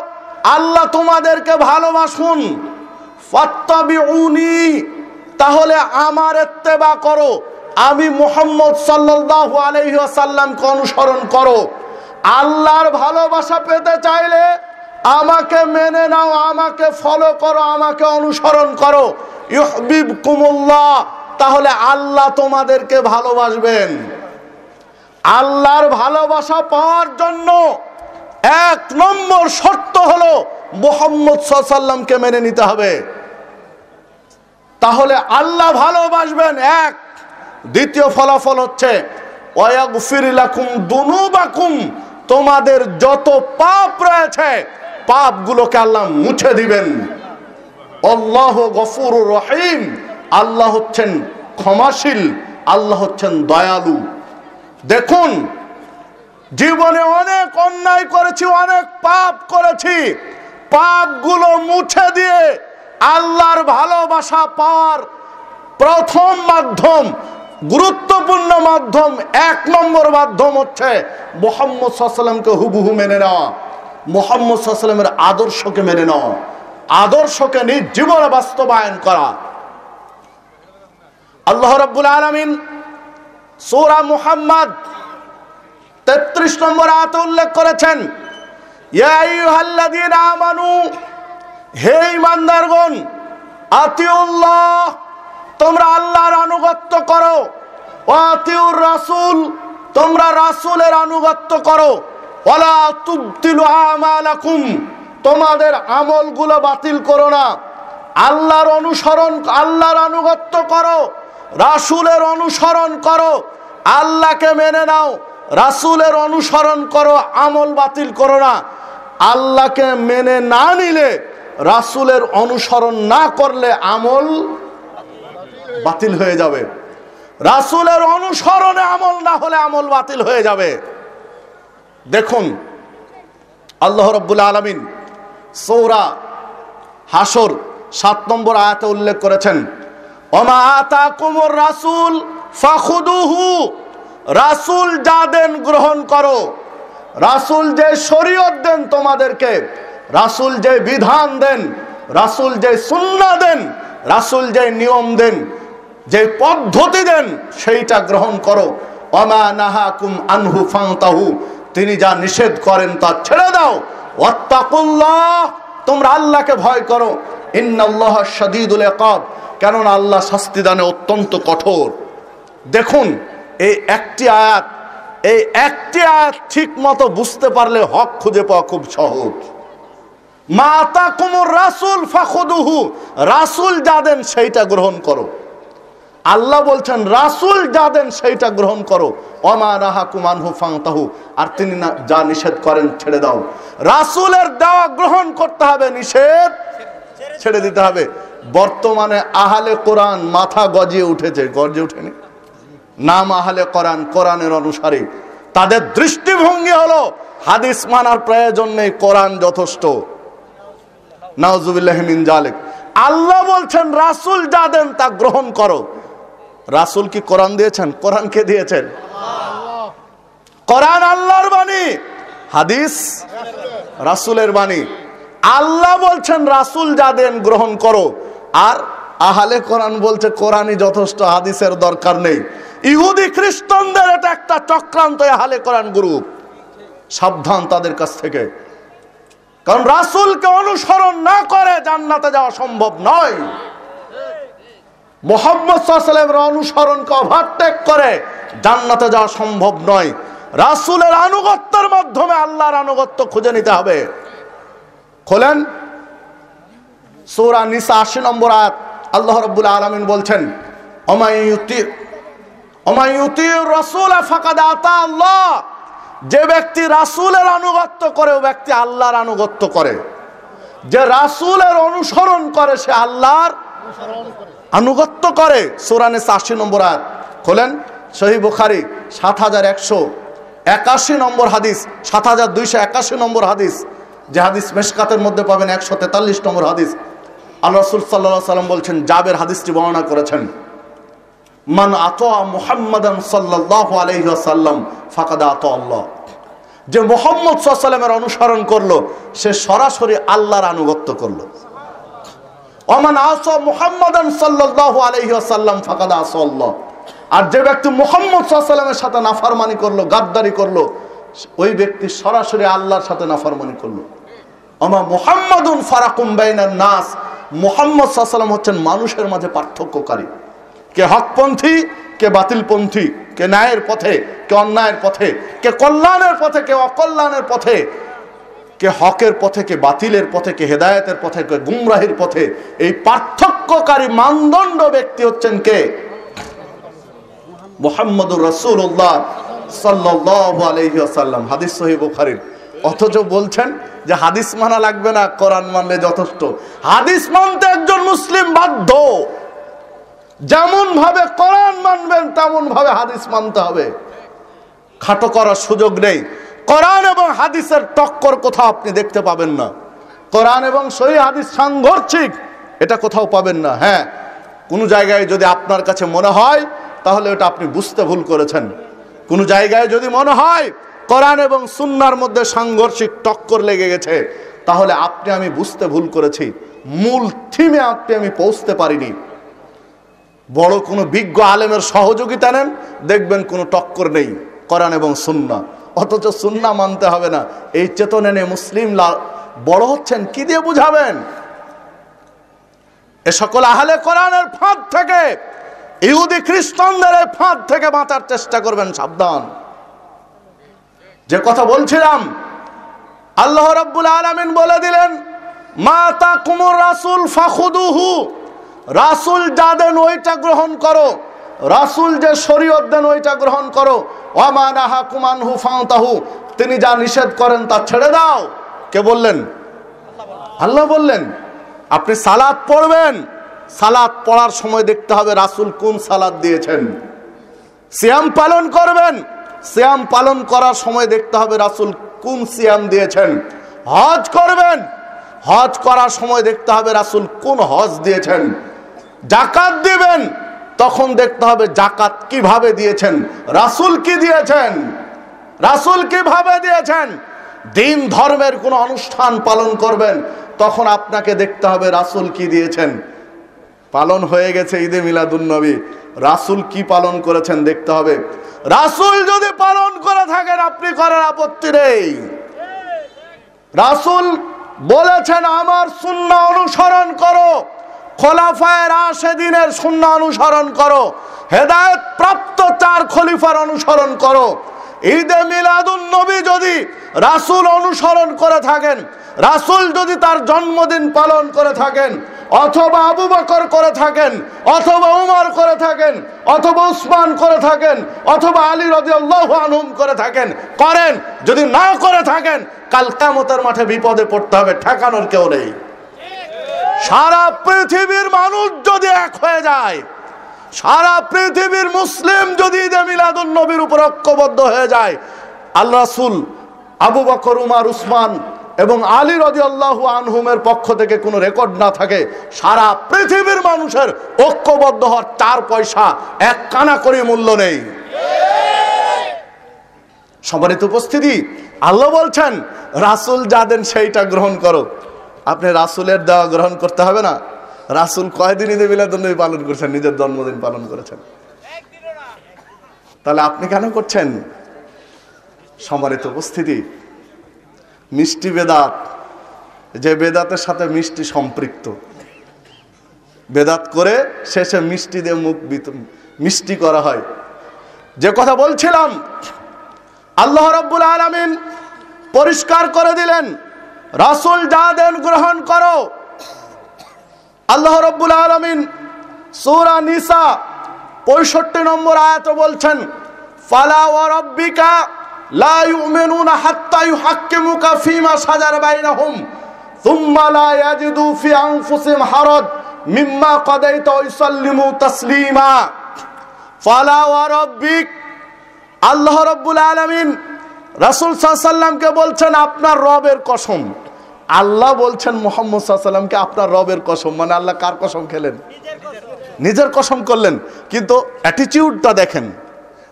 আল্লাহ তোমাদেরকে ভালোবাসুন তাহলে আমার এত্তেবা করো আমি মোহাম্মদ সাল্লাহ সাল্লামকে অনুসরণ করো আল্লাহর ভালোবাসা পেতে চাইলে আমাকে মেনে নাও আমাকে ফলো করো আমাকে অনুসরণ করো ইহবিব কুমুল্লাহ তাহলে আল্লাহ তোমাদেরকে ভালোবাসবেন আল্লাহর ভালোবাসা পাওয়ার জন্য এক নম্বর শর্ত হলো মোহাম্মদ সাল্লামকে মেনে নিতে হবে তাহলে আল্লাহ ভালোবাসবেন এক দ্বিতীয় ফলাফল হচ্ছে তোমাদের যত পাপ রয়েছে পাপগুলোকে আল্লাহ মুছে দিবেন অল্লাহ গফুর রহিম আল্লাহ হচ্ছেন ক্ষমাশীল আল্লাহ হচ্ছেন দয়ালু দেখুন জীবনে অনেক অন্যায় করেছি অনেক পাপ করেছি পাপগুলো মুছে দিয়ে আল্লাহর ভালোবাসা পাওয়ার প্রথম মাধ্যম গুরুত্বপূর্ণ মাধ্যম এক নম্বর মাধ্যম হচ্ছে মোহাম্মদ সাল্লামকে হুবহু মেনে নেওয়া মোহাম্মদ সাল্লামের আদর্শকে মেনে নাও আদর্শকে নিজ জীবনে বাস্তবায়ন করা আল্লাহ রব্বুল আলমিন সৌরা মুহাম্মদ তেত্রিশ নম্বর আত উল্লেখ করেছেন হে ইমানদারগণ আতিউল্লাহ তোমরা আল্লাহর আনুগত্য করো আতিউর রাসুল তোমরা রাসুলের আনুগত্য করো তোমাদের আমলগুলো বাতিল করো না আল্লাহর অনুসরণ আল্লাহর আনুগত্য করো রাসুলের অনুসরণ করো আল্লাহকে মেনে নাও রাসুলের অনুসরণ করো আমল বাতিল করো না আল্লাহকে মেনে না নিলে রাসুলের অনুসরণ না করলে আমল বাতিল হয়ে যাবে রাসুলের অনুসরণে আমল না হলে আমল বাতিল হয়ে যাবে দেখুন আল্লাহ রব্বুল আলমিন সৌরা হাসর সাত নম্বর আয়াতে উল্লেখ করেছেন অমা আতা কুমর রাসুল ফাখুদুহু রাসুল যা দেন গ্রহণ করো রাসুল যে শরীয়ত দেন তোমাদেরকে রাসুল যে বিধান দেন রাসুল যে সুন্না দেন রাসুল যে নিয়ম দেন যে পদ্ধতি দেন সেইটা গ্রহণ করো অমা নাহা কুম আনহু ফাংতাহু তিনি যা নিষেধ করেন তা ছেড়ে দাও তোমরা আল্লাহকে ভয় করো ইন্নাল্লাহ শাদীদুল ইকাব কেননা আল্লাহ শাস্তিদানে অত্যন্ত কঠোর দেখুন এই একটি আয়াত এই একটি আয়াত ঠিক মতো বুঝতে পারলে হক খুঁজে পাওয়া খুব সহজ মাতা কুমুর রাসুল ফাখুদুহু রাসুল যা দেন সেইটা গ্রহণ করো আল্লাহ বলছেন রাসুল যা দেন সেইটা গ্রহণ করো অমা রাহা কুমানহু ফাংতাহু আর তিনি না যা নিষেধ করেন ছেড়ে দাও রাসুলের দেওয়া গ্রহণ করতে হবে নিষেধ ছেড়ে দিতে হবে বর্তমানে আহালে কোরআন মাথা গজিয়ে উঠেছে গজে উঠেনি নাম আহালে কোরআন কোরআনের অনুসারী তাদের দৃষ্টিভঙ্গি হলো হাদিস মানার প্রয়োজন নেই কোরআন যথেষ্ট মিন জালেক আল্লাহ বলছেন রাসুল যা দেন তা গ্রহণ করো রাসুল কি কোরআন দিয়েছেন কোরআনকে দিয়েছেন কোরআন আল্লাহর বাণী হাদিস রাসুলের বাণী আল্লাহ বলছেন রাসুল যা দেন গ্রহণ করো আর আহালে কোরআন বলছে কোরআনই যথেষ্ট হাদিসের দরকার নেই ইহুদি খ্রিস্টানদের এটা একটা চক্রান্ত আহালে কোরআন গ্রুপ সাবধান তাদের কাছ থেকে কারণ রাসুলকে অনুসরণ না করে জান্নাতে যাওয়া সম্ভব নয় মোহাম্মদ সাল্লামের অনুসরণকে ওভারটেক করে জান্নাতে যাওয়া সম্ভব নয় রাসুলের আনুগত্যের মাধ্যমে আল্লাহর আনুগত্য খুঁজে নিতে হবে খোলেন সৌরা নিসা আশি নম্বর আয়াত আল্লাহ রব্বুল আলমিন বলছেন অমায়ুতি অমায়ুতি রসুল ফাঁকাদা আতা আল্লাহ যে ব্যক্তি রাসুলের আনুগত্য করে ও ব্যক্তি আল্লাহর আনুগত্য করে যে রাসুলের অনুসরণ করে সে আল্লাহর অনুসরণ করে আনুগত্য করে সোরানে চারশি নম্বর আয়াত খোলেন শহীদ বুখারি সাত হাজার একশো একাশি নম্বর হাদিস সাত হাজার দুইশো একাশি নম্বর হাদিস যে হাদিস মেশকাতের মধ্যে পাবেন একশো তেতাল্লিশ নম্বর হাদিস আল্লাহ রসুল সাল্লা সাল্লাম বলছেন জাবের হাদিসটি বর্ণনা করেছেন মান আত মুহাম্মাদান সাল্লাহ আলহিহাসাল্লাম ফাকাদা আত আল্লাহ যে মোহাম্মদ সাল্লামের অনুসরণ করলো সে সরাসরি আল্লাহর আনুগত্য করলো ওমান আস মুহাম্মদান সাল্লাহ আলহি আসাল্লাম ফাকাদ আসল্লাহ আর যে ব্যক্তি মোহাম্মদ সাল্লামের সাথে নাফারমানি করলো গাদ্দারি করলো ওই ব্যক্তি সরাসরি আল্লাহর সাথে নাফারমানি করলো আমা মোহাম্মদুন ফারাকুম বাইনার নাস মোহাম্মদ সাল্লাম হচ্ছেন মানুষের মাঝে পার্থক্যকারী কে হকপন্থী কে বাতিলপন্থী কে ন্যায়ের পথে কে অন্যায়ের পথে কে কল্যাণের পথে কে অকল্যাণের পথে কে হকের পথে কে বাতিলের পথে কে হেদায়তের পথে কে গুমরাহির পথে এই পার্থক্যকারী মানদণ্ড ব্যক্তি হচ্ছেন কে মোহাম্মদুর রসুল্লাহ সাল্লাহ আলহিহাসাল্লাম হাদিস সহি বুখারির অথচ বলছেন যে হাদিস মানা লাগবে না কোরআন মানলে যথেষ্ট হাদিস মানতে একজন মুসলিম বাধ্য যেমন ভাবে কোরআন মানবেন তেমন ভাবে হাদিস মানতে হবে খাটো করার সুযোগ নেই কোরআন এবং হাদিসের টক্কর কোথাও আপনি দেখতে পাবেন না কোরআন এবং সহি হাদিস সাংঘর্ষিক এটা কোথাও পাবেন না হ্যাঁ কোনো জায়গায় যদি আপনার কাছে মনে হয় তাহলে ওটা আপনি বুঝতে ভুল করেছেন কোনো জায়গায় যদি মনে হয় কোরআন এবং সুন্নার মধ্যে সাংঘর্ষিক টক্কর লেগে গেছে তাহলে আপনি আমি বুঝতে ভুল করেছি মূল থিমে আপনি আমি পৌঁছতে পারিনি বড় কোনো বিজ্ঞ আলেমের সহযোগিতা নেন দেখবেন কোনো টক্কর নেই কোরআন এবং সুন্না অথচ সুন্না মানতে হবে না এই চেতনে নিয়ে মুসলিম বড় হচ্ছেন কি দিয়ে বুঝাবেন এ সকল আহলে কোরআনের ফাঁদ থেকে ইহুদি খ্রিস্টানদের এই ফাঁদ থেকে বাঁচার চেষ্টা করবেন সাবধান যে কথা বলছিলাম আল্লাহ রব্বুল আলমিন বলে দিলেন মাতা কুমুর রাসুল ফাখুদুহু রাসুল যাদের ওইটা গ্রহণ করো রাসুল যে শরীয়ত দেন ওইটা গ্রহণ করো অমানাহা কুমানহু ফাউতাহু তিনি যা নিষেধ করেন তা ছেড়ে দাও কে বললেন আল্লাহ বললেন আপনি সালাদ পড়বেন সালাদ পড়ার সময় দেখতে হবে রাসুল কোন সালাদ দিয়েছেন সিয়াম পালন করবেন সিয়াম পালন করার সময় দেখতে হবে রাসুল কোন সিয়াম দিয়েছেন হজ করবেন হজ করার সময় দেখতে হবে রাসুল কোন হজ দিয়েছেন জাকাত দিবেন তখন দেখতে হবে জাকাত কিভাবে দিয়েছেন রাসুল কি দিয়েছেন রাসুল কিভাবে দিয়েছেন দিন ধর্মের কোনো অনুষ্ঠান পালন করবেন তখন আপনাকে দেখতে হবে রাসুল কি দিয়েছেন পালন হয়ে গেছে ঈদে মিলাদুন্নবী রাসুল কি পালন করেছেন দেখতে হবে রাসুল যদি পালন করে থাকেন আপনি করার আপত্তি নেই রাসুল বলেছেন আমার শূন্য অনুসরণ করো খোলাফায় রাশেদিনের শূন্য অনুসরণ করো হেদায়ত প্রাপ্ত চার খলিফার অনুসরণ করো ঈদে মিলাদুল নবী যদি রাসুল অনুসরণ করে থাকেন রাসুল যদি তার জন্মদিন পালন করে থাকেন অথবা আবু বকর করে থাকেন অথবা উমর করে থাকেন অথবা উসমান করে থাকেন অথবা আলী আনহুম করে থাকেন করেন যদি না করে থাকেন কাল কামতার মাঠে বিপদে পড়তে হবে ঠেকানোর কেউ নেই সারা পৃথিবীর মানুষ যদি এক হয়ে যায় সারা পৃথিবীর মুসলিম যদি ঈদে মিলাদুল নবীর উপর ঐক্যবদ্ধ হয়ে যায় আল্লাহ রাসুল আবু বকর উমার উসমান এবং আলী রাজি আল্লাহ আনহুমের পক্ষ থেকে কোনো রেকর্ড না থাকে সারা পৃথিবীর মানুষের ঐক্যবদ্ধ হওয়ার চার পয়সা এক কানা করে মূল্য নেই তো উপস্থিতি আল্লাহ বলছেন রাসুল যা দেন সেইটা গ্রহণ করো আপনি রাসুলের দেওয়া গ্রহণ করতে হবে না রাসুল কয়দিন ঈদে মিলাদুন্নবী পালন করেছেন নিজের জন্মদিন পালন করেছেন তাহলে আপনি কেন করছেন সমারিত উপস্থিতি মিষ্টি বেদাত যে বেদাতের সাথে মিষ্টি সম্পৃক্ত বেদাত করে শেষে মিষ্টি দিয়ে মুখ মিষ্টি করা হয় যে কথা বলছিলাম আল্লাহ রব্বুল আলমিন পরিষ্কার করে দিলেন রাসুল যা দেন গ্রহণ করো আল্লাহ রব্বুল আলমিন সৌরা নিসা পঁয়ষট্টি নম্বর আয়াত বলছেন ফালা ও রব্বিকা লাউমেনুনা হাত্তায়ু হাক্কিমুকা ফিমা সাজার বাইনা হুম তুম্মা লা আজিদু ফি আনফুসিহিম হারদ মিম্মা কাদাইতা ওয়াইসাল্লিমু তাসলিমা ফালা ওয়া রব্বিক আল্লাহ রাব্বুল আলামিন রাসুল সাহসাল্লামকে বলছেন আপনার রবের কসম আল্লাহ বলছেন মোহাম্মদ সাহসাল্লামকে আপনার রবের কসম মানে আল্লাহ কার কসম খেলেন নিজের কসম করলেন কিন্তু অ্যাটিটিউডটা দেখেন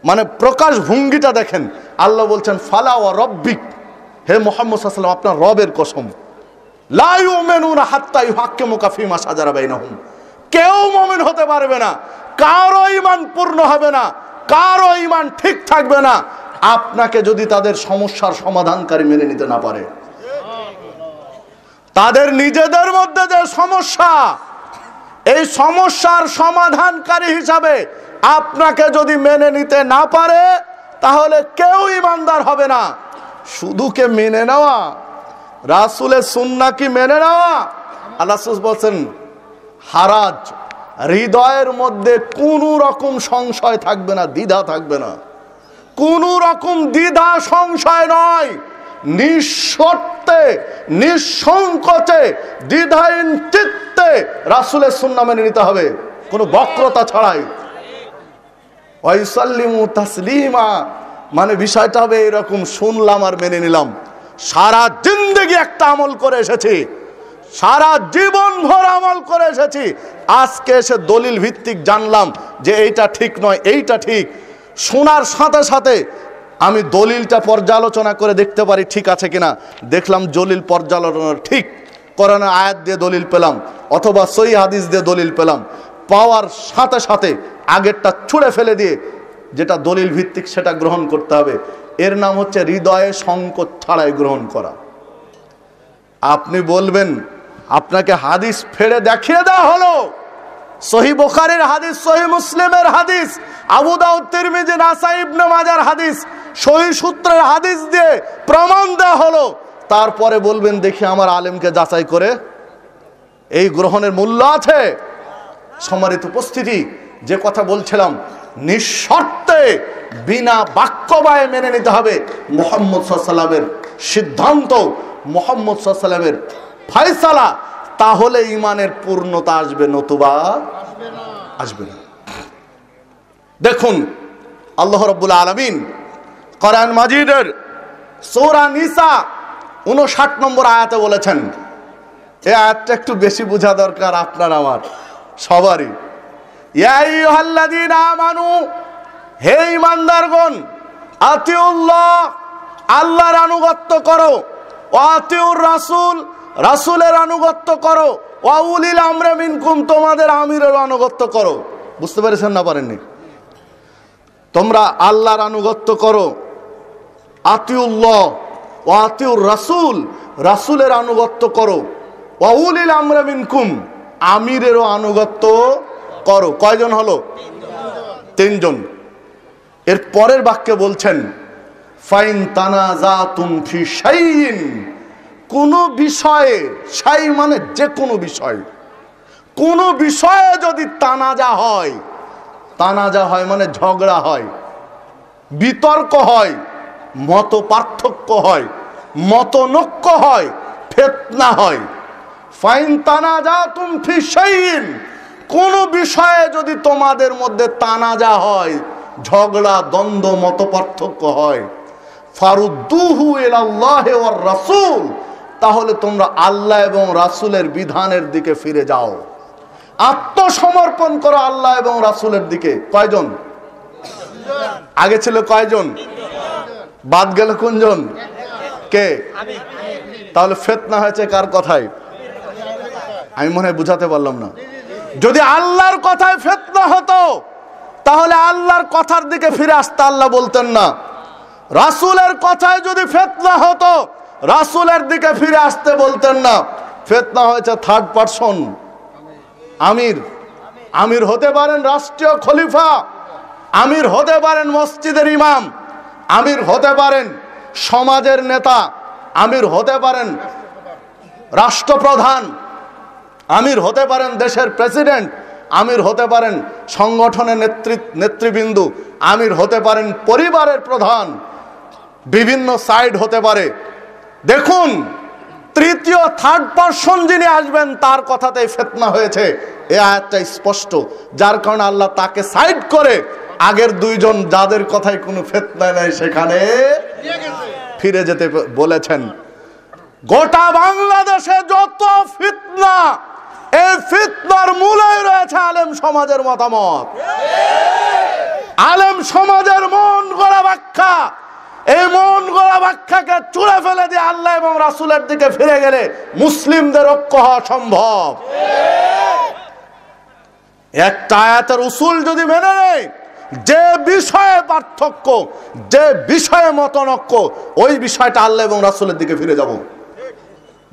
মানে প্রকাশ ভঙ্গিটা দেখেন আল্লাহ বলছেন ফালা ও রব্বিক হে মোহাম্মদ সাহসাল্লাম আপনার রবের কসম কেউ মমিন হতে পারবে না কারো ইমান পূর্ণ হবে না কারো ইমান ঠিক থাকবে না আপনাকে যদি তাদের সমস্যার সমাধানকারী মেনে নিতে না পারে তাদের নিজেদের মধ্যে যে সমস্যা এই সমস্যার সমাধানকারী হিসাবে আপনাকে যদি মেনে নিতে না পারে তাহলে কেউ ইমানদার হবে না শুধুকে মেনে নেওয়া রাসুলের সুন্না কি মেনে নেওয়া আল্লাহ বলছেন হারাজ হৃদয়ের মধ্যে কোনো রকম সংশয় থাকবে না দ্বিধা থাকবে না কোন রকম দ্বিধা সংশয় নয় নিঃশর্তে নিঃসংকোচে দ্বিধাহীন চিত্তে রাসুলের সুন্না মেনে নিতে হবে কোনো বক্রতা ছাড়াই মানে বিষয়টা হবে এরকম শুনলাম আর মেনে নিলাম সারা জিন্দেগি একটা আমল করে এসেছি সারা জীবন ভর আমল করে এসেছি আজকে এসে দলিল ভিত্তিক জানলাম যে এইটা ঠিক নয় এইটা ঠিক শোনার সাথে সাথে আমি দলিলটা পর্যালোচনা করে দেখতে পারি ঠিক আছে কিনা দেখলাম জলিল পর্যালোচনা ঠিক করোনা আয়াত দিয়ে দলিল পেলাম অথবা সই হাদিস দিয়ে দলিল পেলাম পাওয়ার সাথে সাথে আগেরটা ছুঁড়ে ফেলে দিয়ে যেটা দলিল ভিত্তিক সেটা গ্রহণ করতে হবে এর নাম হচ্ছে হৃদয়ে সংকট ছাড়াই গ্রহণ করা আপনি বলবেন আপনাকে হাদিস ফেড়ে দেখিয়ে দেওয়া হলো সহি বোকারের হাদিস সহি মুসলিমের হাদিস আবু দাউদ তিরমিজি নাসা ইবনে হাদিস সহি সূত্রের হাদিস দিয়ে প্রমাণ দেওয়া হলো তারপরে বলবেন দেখি আমার আলেমকে যাচাই করে এই গ্রহণের মূল্য আছে সমারিত উপস্থিতি যে কথা বলছিলাম নিঃশর্তে বিনা বাক্যবায় মেনে নিতে হবে মোহাম্মদ সাল্লামের সিদ্ধান্ত মোহাম্মদ সাল্লামের ফয়সালা তাহলে ইমানের পূর্ণতা আসবে নতুবা আসবে না দেখুন আল্লাহ রব্বুল আলমিন করান মাজিদের সৌরা নিসা উনষাট নম্বর আয়াতে বলেছেন এ আয়াতটা একটু বেশি বোঝা দরকার আপনার আমার সবারই হে ইমানদারগণ আতিউল্লাহ আল্লাহর আনুগত্য করো আতিউর রাসুল রাসুলের আনুগত্য করো অউলিল আমরা মিনকুম তোমাদের আমিরের আনুগত্য করো বুঝতে পেরেছেন না পারেননি তোমরা আল্লাহর আনুগত্য করো আতিউল্লাহ ও আতিউর রাসুল রাসুলের আনুগত্য করো অউলিল আমরা মিনকুম আমিরেরও আনুগত্য করো কয়জন হলো তিনজন এর পরের বাক্যে বলছেন ফাইন তানা যা তুম ফি শাইন কোনো বিষয়ে সাই মানে যে কোনো বিষয় কোনো বিষয়ে যদি তানাজা হয় তানাজা হয় মানে ঝগড়া হয় বিতর্ক হয় মত পার্থক্য হয় মতনক্য হয় ফেতনা হয় ফাইন তানাজা তুম সাইন কোনো বিষয়ে যদি তোমাদের মধ্যে তানাজা হয় ঝগড়া দ্বন্দ্ব মত পার্থক্য হয় ফারুদ্দুহু এলাল্লাহ ওয়ার রাসূল তাহলে তোমরা আল্লাহ এবং রাসুলের বিধানের দিকে ফিরে যাও আত্মসমর্পণ করো আল্লাহ এবং রাসুলের দিকে কয়জন আগে ছিল কয়জন বাদ গেল কোনজন কে তাহলে ফেতনা হয়েছে কার কথায় আমি মনে হয় বুঝাতে পারলাম না যদি আল্লাহর কথায় ফেতনা হতো তাহলে আল্লাহর কথার দিকে ফিরে আসতে আল্লাহ বলতেন না রাসুলের কথায় যদি ফেতনা হতো রাসুলের দিকে ফিরে আসতে বলতেন না ফেতনা হয়েছে থার্ড পারসন আমির আমির হতে পারেন রাষ্ট্রীয় খলিফা আমির হতে পারেন মসজিদের ইমাম আমির হতে পারেন সমাজের নেতা আমির হতে পারেন রাষ্ট্রপ্রধান আমির হতে পারেন দেশের প্রেসিডেন্ট আমির হতে পারেন সংগঠনের নেতৃ নেতৃবৃন্দু আমির হতে পারেন পরিবারের প্রধান বিভিন্ন সাইড হতে পারে দেখুন তৃতীয় থার্ড পার্সন যিনি আসবেন তার কথাতেই ফেতনা হয়েছে এ আয়াতটা স্পষ্ট যার কারণে আল্লাহ তাকে সাইড করে আগের দুইজন যাদের কথায় কোনো ফেতনা নেই সেখানে ফিরে যেতে বলেছেন গোটা বাংলাদেশে যত ফিতনা এই ফিতনার মূলে রয়েছে আলেম সমাজের মতামত আলেম সমাজের মন গড়া ব্যাখ্যা এমন গোলা ব্যাখ্যাকে চুড়ে ফেলে দিয়ে আল্লাহ এবং রাসুলের দিকে ফিরে গেলে মুসলিমদের ঐক্য হওয়া সম্ভব একটা আয়াতের উসুল যদি মেনে নেয় যে বিষয়ে পার্থক্য যে বিষয়ে মতনক্য ওই বিষয়টা আল্লাহ এবং রাসুলের দিকে ফিরে যাব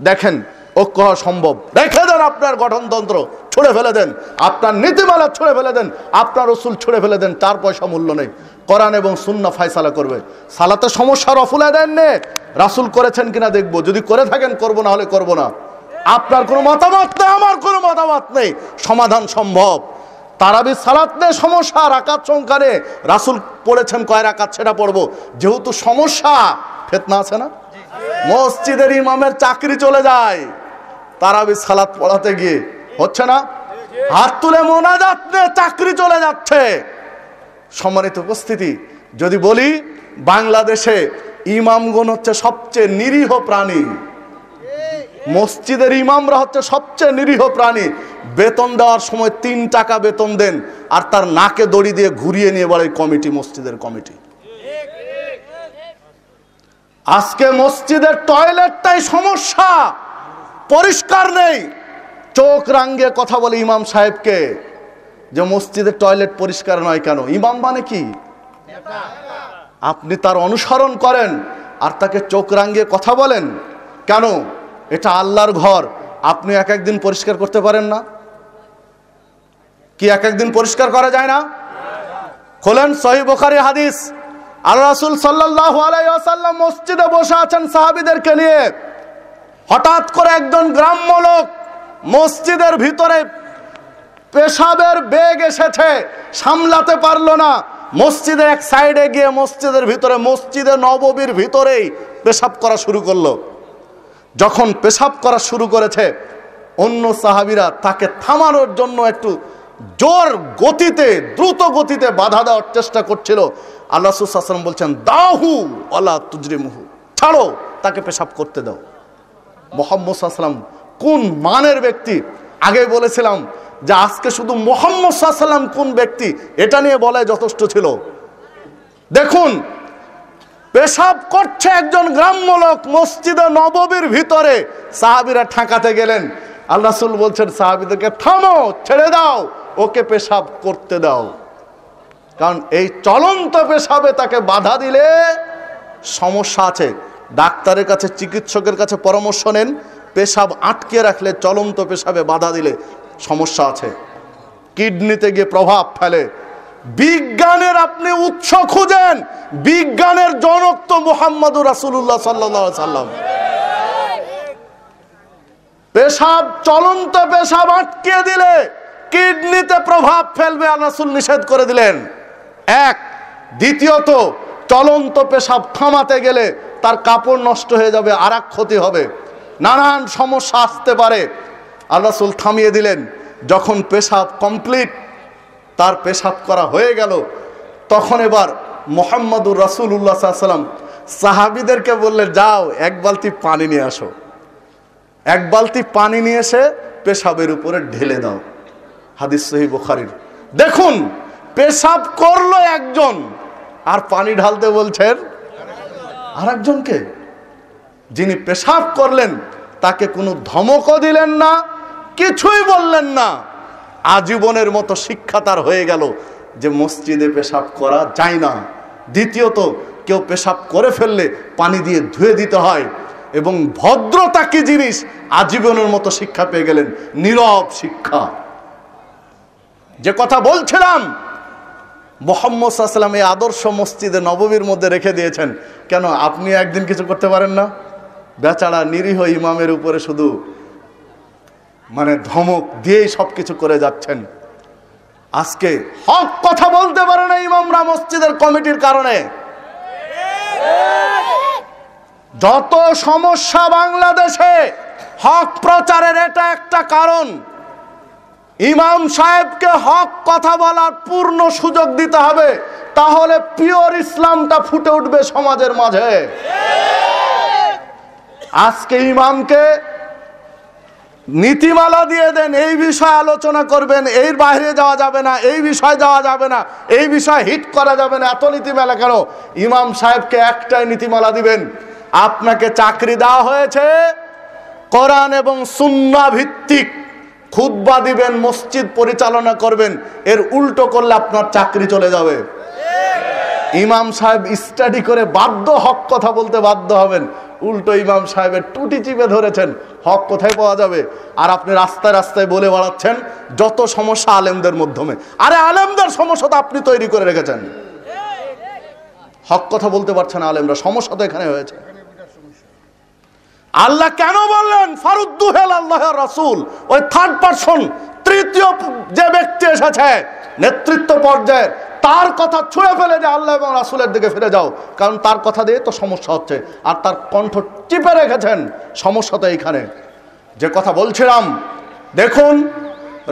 দেখেন ঐক্য হওয়া সম্ভব রেখে দেন আপনার গঠনতন্ত্র ছুঁড়ে ফেলে দেন আপনার নীতিমালা ছুঁড়ে ফেলে দেন আপনার রসুল ছুঁড়ে ফেলে দেন তার পয়সা মূল্য নেই করান এবং শূন্য ফায়সালা করবে সালাতে সমস্যার অফুলা দেন নে রাসুল করেছেন কিনা দেখব যদি করে থাকেন করবো না হলে করবো না আপনার কোনো মতামত নেই আমার কোনো মতামত নেই সমাধান সম্ভব তারাবি সালাত সমস্যা রাকাত সংখ্যানে রাসুল পড়েছেন কয় রাকাত সেটা পড়বো যেহেতু সমস্যা ফেতনা আছে না মসজিদের ইমামের চাকরি চলে যায় তারাবি সালাত পড়াতে গিয়ে হচ্ছে না হাত তুলে মোনাজাত নে চাকরি চলে যাচ্ছে সম্মানিত উপস্থিতি যদি বলি বাংলাদেশে ইমামগণ হচ্ছে সবচেয়ে নিরীহ প্রাণী মসজিদের ইমামরা হচ্ছে সবচেয়ে নিরীহ প্রাণী বেতন দেওয়ার সময় তিন টাকা বেতন দেন আর তার নাকে দড়ি দিয়ে ঘুরিয়ে নিয়ে বলে কমিটি মসজিদের কমিটি আজকে মসজিদের টয়লেটটাই সমস্যা পরিষ্কার নেই চোখ রাঙ্গে কথা বলে ইমাম সাহেবকে যে মসজিদে টয়লেট পরিষ্কার নয় কেন ইমাম মানে কি আপনি তার অনুসরণ করেন আর তাকে চোখ রাঙিয়ে কথা বলেন কেন এটা আল্লাহর ঘর আপনি এক একদিন পরিষ্কার করতে পারেন না কি এক একদিন পরিষ্কার করা যায় না খোলেন সহি হাদিস আর রাসুল সাল্লাহ আলাইসাল্লাম মসজিদে বসে আছেন সাহাবিদেরকে নিয়ে হঠাৎ করে একজন গ্রাম্য লোক মসজিদের ভিতরে পেশাবের বেগ এসেছে সামলাতে পারলো না মসজিদের এক সাইডে গিয়ে মসজিদের ভিতরে মসজিদে নববীর ভিতরেই পেশাব করা শুরু করলো যখন পেশাব করা শুরু করেছে অন্য সাহাবিরা তাকে থামানোর জন্য একটু জোর গতিতে দ্রুত গতিতে বাধা দেওয়ার চেষ্টা করছিল আল্লাহ সুসাসন বলছেন দাহু আল্লাহ তুজরিমুহু ছাড়ো তাকে পেশাব করতে দাও মোহাম্মদ সাল্লাম কোন মানের ব্যক্তি আগে বলেছিলাম যে আজকে শুধু মোহাম্মদ সাল্লাম কোন ব্যক্তি এটা নিয়ে বলায় যথেষ্ট ছিল দেখুন পেশাব করছে একজন গ্রাম্য লোক মসজিদে নববীর ভিতরে সাহাবিরা ঠাঁকাতে গেলেন আল্লাহ রসুল বলছেন সাহাবিদেরকে থামো ছেড়ে দাও ওকে পেশাব করতে দাও কারণ এই চলন্ত পেশাবে তাকে বাধা দিলে সমস্যা আছে ডাক্তারের কাছে চিকিৎসকের কাছে পরামর্শ নেন পেশাব আটকে রাখলে চলন্ত পেশাবে বাধা দিলে সমস্যা আছে কিডনিতে গিয়ে প্রভাব ফেলে বিজ্ঞানের আপনি উৎস খুঁজেন বিজ্ঞানের জনক তো মোহাম্মদ রাসুল্লাহ সাল্লা সাল্লাম পেশাব চলন্ত পেশাব আটকে দিলে কিডনিতে প্রভাব ফেলবে আনাসুল নিষেধ করে দিলেন এক দ্বিতীয়ত চলন্ত পেশাব থামাতে গেলে তার কাপড় নষ্ট হয়ে যাবে আর ক্ষতি হবে নানান সমস্যা আসতে পারে আল্লাহসুল থামিয়ে দিলেন যখন পেশাব কমপ্লিট তার পেশাব করা হয়ে গেল তখন এবার মোহাম্মদুর রাসুল্লাহ সাল্লাম সাহাবিদেরকে বললেন যাও এক বালতি পানি নিয়ে আসো এক বালতি পানি নিয়ে এসে পেশাবের উপরে ঢেলে দাও হাদিস সহি বুখারির দেখুন পেশাব করলো একজন আর পানি ঢালতে বলছেন আর একজনকে যিনি পেশাব করলেন তাকে কোনো ধমকও দিলেন না কিছুই বললেন না আজীবনের মতো শিক্ষা তার হয়ে গেল যে মসজিদে পেশাব করা যায় না দ্বিতীয়ত কেউ পেশাব করে ফেললে পানি দিয়ে ধুয়ে দিতে হয় এবং ভদ্রতা কি জিনিস আজীবনের মতো শিক্ষা পেয়ে গেলেন নীরব শিক্ষা যে কথা বলছিলাম মোহাম্মদ সাল্লাম এই আদর্শ মসজিদে নবমীর মধ্যে রেখে দিয়েছেন কেন আপনি একদিন কিছু করতে পারেন না বেচারা নিরীহ ইমামের উপরে শুধু মানে ধমক দিয়েই সব কিছু করে যাচ্ছেন আজকে হক কথা বলতে পারে না ইমামরা মসজিদের কমিটির কারণে যত সমস্যা বাংলাদেশে হক প্রচারের এটা একটা কারণ ইমাম সাহেবকে হক কথা বলার পূর্ণ সুযোগ দিতে হবে তাহলে পিওর ইসলামটা ফুটে উঠবে সমাজের মাঝে আজকে ইমামকে নীতিমালা দিয়ে দেন এই বিষয়ে আলোচনা করবেন এই বাইরে যাওয়া যাবে না এই বিষয়ে যাওয়া যাবে না এই বিষয়ে হিট করা যাবে না এত নীতিমালা কেন ইমাম সাহেবকে একটাই নীতিমালা দিবেন আপনাকে চাকরি দেওয়া হয়েছে করান এবং সুন্না ভিত্তিক খুদ্া দিবেন মসজিদ পরিচালনা করবেন এর উল্টো করলে আপনার চাকরি চলে যাবে ইমাম সাহেব স্টাডি করে বাধ্য হক কথা বলতে বাধ্য হবেন উল্টো ইমাম সাহেবের টুটি চিপে ধরেছেন হক কোথায় পাওয়া যাবে আর আপনি রাস্তায় রাস্তায় বলে বাড়াচ্ছেন যত সমস্যা আলেমদের মাধ্যমে আরে আলেমদের সমস্যা তো আপনি তৈরি করে রেখেছেন হক কথা বলতে পারছেন আলেমরা সমস্যা তো এখানে হয়েছে আল্লাহ কেন বললেন ফারুদ্দুহেল আল্লাহ রাসুল ওই থার্ড পার্সন তৃতীয় যে ব্যক্তি এসেছে নেতৃত্ব পর্যায়ের তার কথা ছুঁয়ে ফেলে যে আল্লাহ এবং রাসুলের দিকে ফিরে যাও কারণ তার কথা দিয়ে তো সমস্যা হচ্ছে আর তার কণ্ঠ চিপে রেখেছেন সমস্যা তো এইখানে যে কথা বলছিলাম দেখুন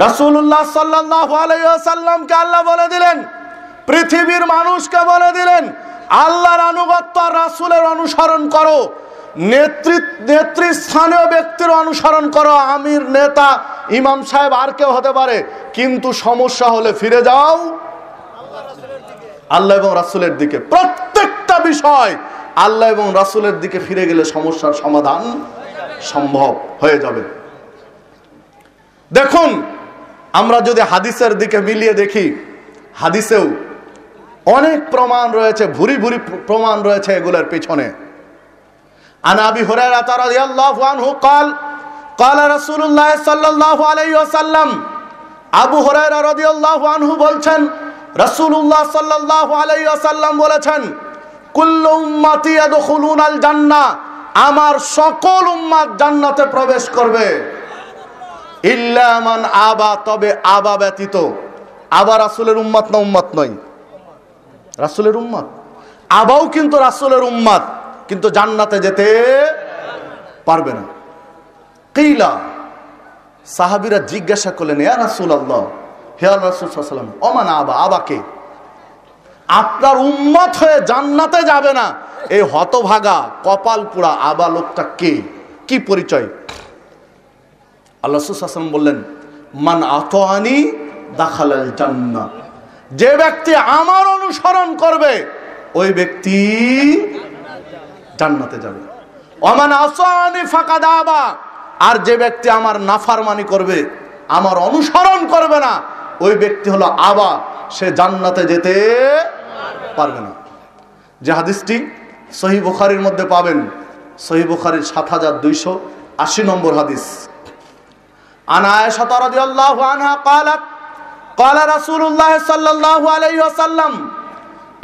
রাসুল্লাহ সাল্লাহ আলাইসাল্লামকে আল্লাহ বলে দিলেন পৃথিবীর মানুষকে বলে দিলেন আল্লাহর আনুগত্য আর রাসুলের অনুসরণ করো নেতৃ নেতৃস্থানীয় ব্যক্তির অনুসরণ করো আমির নেতা ইমাম সাহেব আর কেউ হতে পারে কিন্তু সমস্যা হলে ফিরে যাও আল্লাহ এবং রাসুলের দিকে প্রত্যেকটা বিষয় আল্লাহ এবং রাসুলের দিকে ফিরে গেলে সমস্যার সমাধান সম্ভব হয়ে যাবে দেখুন আমরা যদি হাদিসের দিকে মিলিয়ে দেখি হাদিসেও অনেক প্রমাণ রয়েছে ভুরি ভুরি প্রমাণ রয়েছে এগুলোর পিছনে আনাবি হুরায়রা রাদিয়াল্লাহু আনহু قال قال রাসূলুল্লাহ সাল্লাল্লাহু আলাইহি ওয়াসাল্লাম আবু হুরায়রা রাদিয়াল্লাহু আনহু বলছেন রাসূলুল্লাহ রসুল্লাহ সাল্লাহ ওয়াসাল্লাম বলেছেন কুল্লু উম্মাতি এদুলুন আল জান্না আমার সকল উম্মত জান্নাতে প্রবেশ করবে ইল্লামান আবা তবে আবা ব্যতীত আবা রাসুলের উম্মত না উম্মাত নয় রাসূলের উম্মত আবাও কিন্তু রাসূলের উম্মত কিন্তু জান্নাতে যেতে পারবে না কিলা সাহাবিরা জিজ্ঞাসা করলেন ইয়া রাসুল আল্লাহ আপনার উম্মত হয়ে জান্নাতে যাবে না এই হতভাগা আবা লোকটা কে কি পরিচয় আল্লাহ বললেন মান আতোয়ানি দাখাল জান্না যে ব্যক্তি আমার অনুসরণ করবে ওই ব্যক্তি জান্নাতে যাবে অমান আসানি ফাঁকা দাবা আর যে ব্যক্তি আমার নাফারমানি করবে আমার অনুসরণ করবে না ওই ব্যক্তি হলো আবা সে জান্নাতে যেতে পারবে না যে হাদিসটি সহি বুখারির মধ্যে পাবেন সহি বুখারির সাত হাজার দুইশো আশি নম্বর হাদিস আনায় আল্লাহ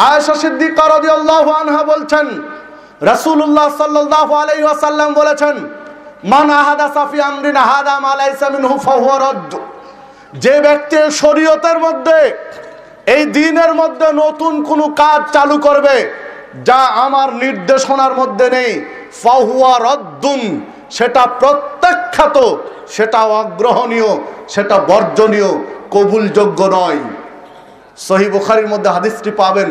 আয়েশা সাল্লাল্লাহু বলেছেন মান আহাদাসা ফি আমরিনা হাদা মা লাইসা মিনহু ফাহুয়া যে ব্যক্তি শরীয়তের মধ্যে এই দিনের মধ্যে নতুন কোনো কাজ চালু করবে যা আমার নির্দেশনার মধ্যে নেই ফাহুয়া রদ্দুন সেটা প্রত্যাখ্যাত সেটা অগ্রহণীয় সেটা বর্জনীয় কবুলযোগ্য নয় সহি বুখারির মধ্যে হাদিসটি পাবেন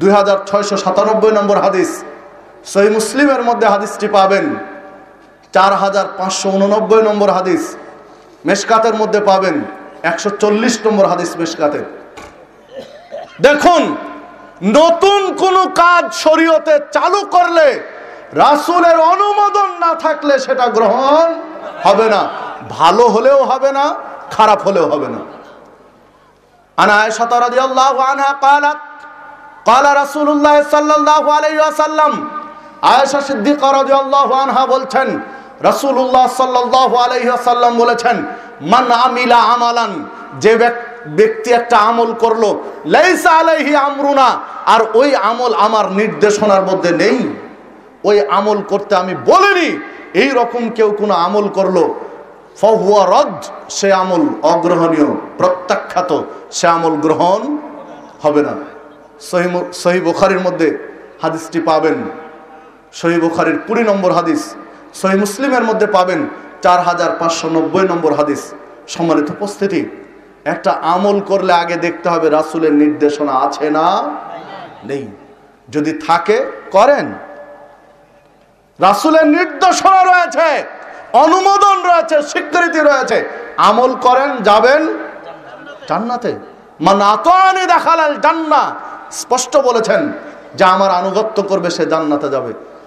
দুই নম্বর হাদিস সহি মুসলিমের মধ্যে হাদিসটি পাবেন চার নম্বর হাদিস মেশকাতের মধ্যে পাবেন একশো চল্লিশ নম্বর হাদিস মেশকাতের দেখুন নতুন কোন কাজ শরীয়তে চালু করলে রাসুলের অনুমোদন না থাকলে সেটা গ্রহণ হবে না ভালো হলেও হবে না খারাপ হলেও হবে না আনায় সতরাদি আল্লাহ আয়েশা আল্লাহ বলছেন রাসুল্লাহ সাল্লাহ আলহ্লাম বলেছেন মান আমিলা আমালান যে ব্যক্তি একটা আমল করলো লাইসা আলাইহি আমরুনা আর ওই আমল আমার নির্দেশনার মধ্যে নেই ওই আমল করতে আমি বলিনি এই রকম কেউ কোনো আমল করলো ফহুয়া রদ সে আমল অগ্রহণীয় প্রত্যাখ্যাত সে আমল গ্রহণ হবে না সহি বোখারির মধ্যে হাদিসটি পাবেন সহি বোখারির কুড়ি নম্বর হাদিস সহি মুসলিমের মধ্যে পাবেন চার হাজার পাঁচশো নব্বই নম্বর হাদিস সম্মানিত উপস্থিতি একটা আমল করলে আগে দেখতে হবে রাসুলের নির্দেশনা আছে না নেই যদি থাকে করেন রাসুলের নির্দেশনা রয়েছে অনুমোদন রয়েছে স্বীকৃতি রয়েছে আমল করেন যাবেন জান্নাতে মানে আতোয়ানি দেখালাল জান্না স্পষ্ট বলেছেন যে আমার আনুগত্য করবে সে জান্নাতে যাবে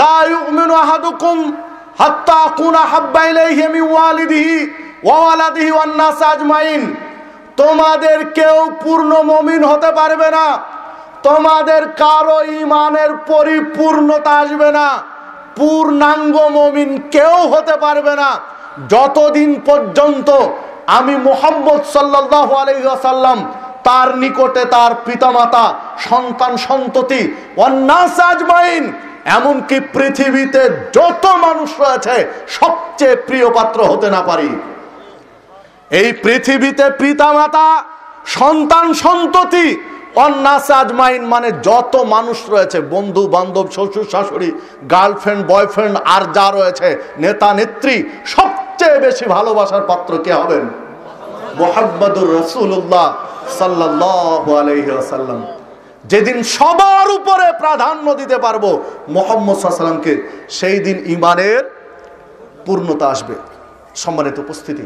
লা ইউমিনু আহাদুকুম হাত্তা আকুনা হাব্বা ইলাইহি মিন ওয়ালিদিহি ওয়া ওয়ালাদিহি ওয়ান নাস তোমাদের কেউ পূর্ণ মমিন হতে পারবে না তোমাদের কারো ইমানের পরিপূর্ণতা আসবে না পূর্ণাঙ্গ মমিন কেউ হতে পারবে না যতদিন পর্যন্ত আমি মোহাম্মদ সাল্লাহ আসাল্লাম তার নিকটে তার পিতামাতা সন্তান সন্ততি অন্যাস এমনকি পৃথিবীতে যত মানুষ রয়েছে সবচেয়ে প্রিয় পাত্র হতে না পারি এই পৃথিবীতে পিতামাতা সন্তান সন্ততি অন্যাস মানে যত মানুষ রয়েছে বন্ধু বান্ধব শ্বশুর শাশুড়ি গার্লফ্রেন্ড বয়ফ্রেন্ড আর যা রয়েছে নেতা নেত্রী সবচেয়ে বেশি ভালোবাসার পাত্র কে হবেন মোহাম্মদুর রসুল্লাহ সাল্লাহ আলহ্লাম যেদিন সবার উপরে প্রাধান্য দিতে পারবো মোহাম্মদ সাল্লামকে সেই দিন ইমানের পূর্ণতা আসবে সম্মানিত উপস্থিতি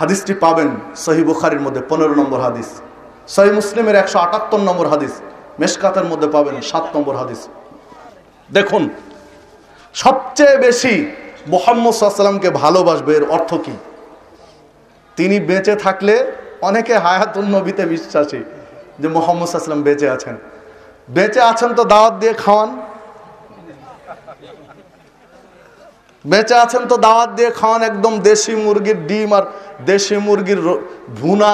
হাদিসটি পাবেন সহি বুখারির মধ্যে পনেরো নম্বর হাদিস সহি মুসলিমের একশো আটাত্তর নম্বর হাদিস মেশকাতের মধ্যে পাবেন সাত নম্বর হাদিস দেখুন সবচেয়ে বেশি মোহাম্মদ সাল্লামকে ভালোবাসবে এর অর্থ কি তিনি বেঁচে থাকলে অনেকে হায়াতুল নবীতে বিশ্বাসী যে মোহাম্মদ আসলাম বেঁচে আছেন বেঁচে আছেন তো দাওয়াত দিয়ে খাওয়ান বেঁচে আছেন তো দাওয়াত দিয়ে খাওয়ান একদম দেশি মুরগির ডিম আর দেশি মুরগির ভুনা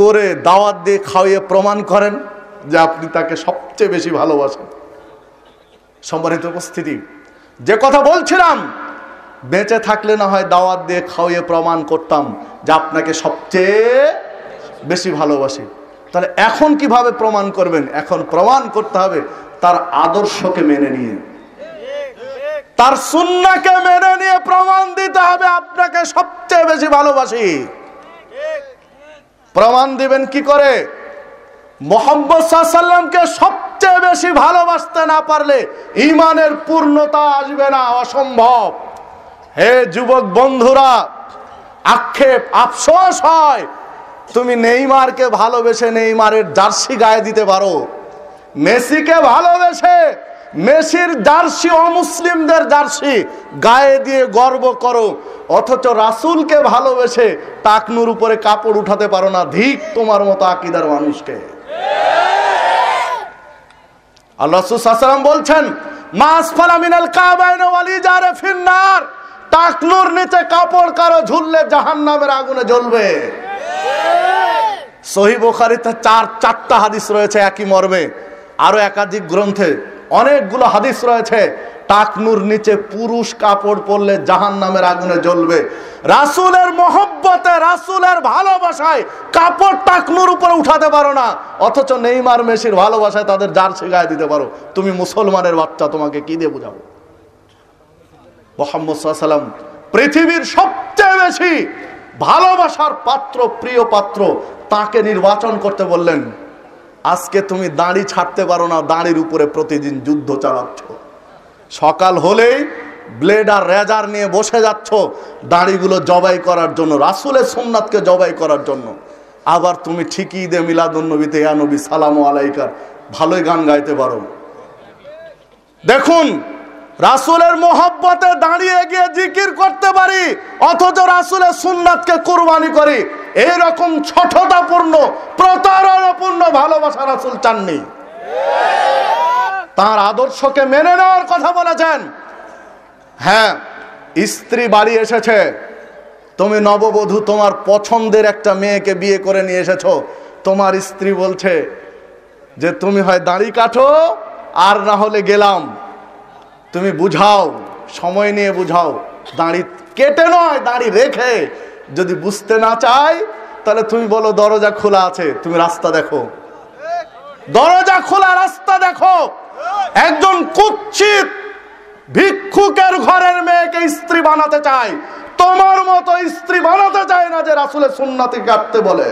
করে দাওয়াত দিয়ে খাওয়িয়ে প্রমাণ করেন যে আপনি তাকে সবচেয়ে বেশি ভালোবাসেন সম্মানিত উপস্থিতি যে কথা বলছিলাম বেঁচে থাকলে না হয় দাওয়াত দিয়ে খাওয়িয়ে প্রমাণ করতাম যে আপনাকে সবচেয়ে বেশি ভালোবাসি তাহলে এখন কিভাবে প্রমাণ করবেন এখন প্রমাণ করতে হবে তার আদর্শকে মেনে নিয়ে তার সুন্নাকে মেনে নিয়ে প্রমাণ দিতে হবে আপনাকে সবচেয়ে বেশি ভালোবাসি প্রমাণ দিবেন কি করে মোহাম্মদ সবচেয়ে বেশি ভালোবাসতে না পারলে ইমানের পূর্ণতা আসবে না অসম্ভব হে যুবক বন্ধুরা আক্ষেপ আফসোস হয় তুমি নেইমারকে ভালোবেসে নেইমারের জার্সি গায়ে দিতে পারো মেসিকে ভালোবেসে মেসির জার্সি অমুসলিমদের জার্সি গায়ে দিয়ে গর্ব করো অথচ রাসুলকে ভালোবেসে টাকনুর উপরে কাপড় উঠাতে পারো না ধিক তোমার মতো আকিদার মানুষকে আল্লাহ সুসালাম বলছেন মাস ফালামিনাল কাবাইন ওয়ালি জারে ফিন্নার টাকনুর নিচে কাপড় কারো ঝুললে জাহান নামের আগুনে জ্বলবে সহি চার চারটা হাদিস রয়েছে একই মর্মে আরো একাধিক গ্রন্থে অনেকগুলো হাদিস রয়েছে টাকনুর নিচে পুরুষ কাপড় পরলে জাহান নামের আগুনে জ্বলবে রাসুলের মহব্বতে রাসুলের ভালোবাসায় কাপড় টাকনুর উপরে উঠাতে পারো না অথচ নেইমার মেসির ভালোবাসায় তাদের জার গায়ে দিতে পারো তুমি মুসলমানের বাচ্চা তোমাকে কি দিয়ে বোঝাবো মোহাম্মদাল্লাম পৃথিবীর সবচেয়ে বেশি ভালোবাসার পাত্র প্রিয় পাত্র তাকে নির্বাচন করতে বললেন আজকে তুমি দাঁড়ি ছাড়তে পারো না দাঁড়ির উপরে প্রতিদিন যুদ্ধ চালাচ্ছ সকাল হলেই ব্লেড আর রেজার নিয়ে বসে যাচ্ছ দাঁড়িগুলো জবাই করার জন্য রাসুলের সোমনাথকে জবাই করার জন্য আবার তুমি ঠিকই দে মিলাদুন্নবীতে ইয়ানবী সালাম আলাইকার ভালোই গান গাইতে পারো দেখুন রাসুলের মোহব্বতে দাঁড়িয়ে গিয়ে জিকির করতে পারি অথচ রাসুলের সুন্নাতকে কোরবানি করি এইরকম ছঠতাপূর্ণ প্রতারণাপূর্ণ ভালোবাসা রাসুল চাননি তার আদর্শকে মেনে নেওয়ার কথা বলেছেন হ্যাঁ স্ত্রী বাড়ি এসেছে তুমি নববধূ তোমার পছন্দের একটা মেয়েকে বিয়ে করে নিয়ে এসেছ তোমার স্ত্রী বলছে যে তুমি হয় দাড়ি কাটো আর না হলে গেলাম তুমি বুঝাও সময় নিয়ে বুঝাও দাঁড়ি কেটে নয় দাঁড়ি রেখে যদি বুঝতে না চায় তাহলে তুমি বলো দরজা খোলা আছে তুমি রাস্তা দেখো দরজা খোলা রাস্তা দেখো একজন কুচ্ছিত ভিক্ষুকের ঘরের মেয়েকে স্ত্রী বানাতে চায় তোমার মতো স্ত্রী বানাতে চায় না যে রাসুলে সুন্নাতি কাটতে বলে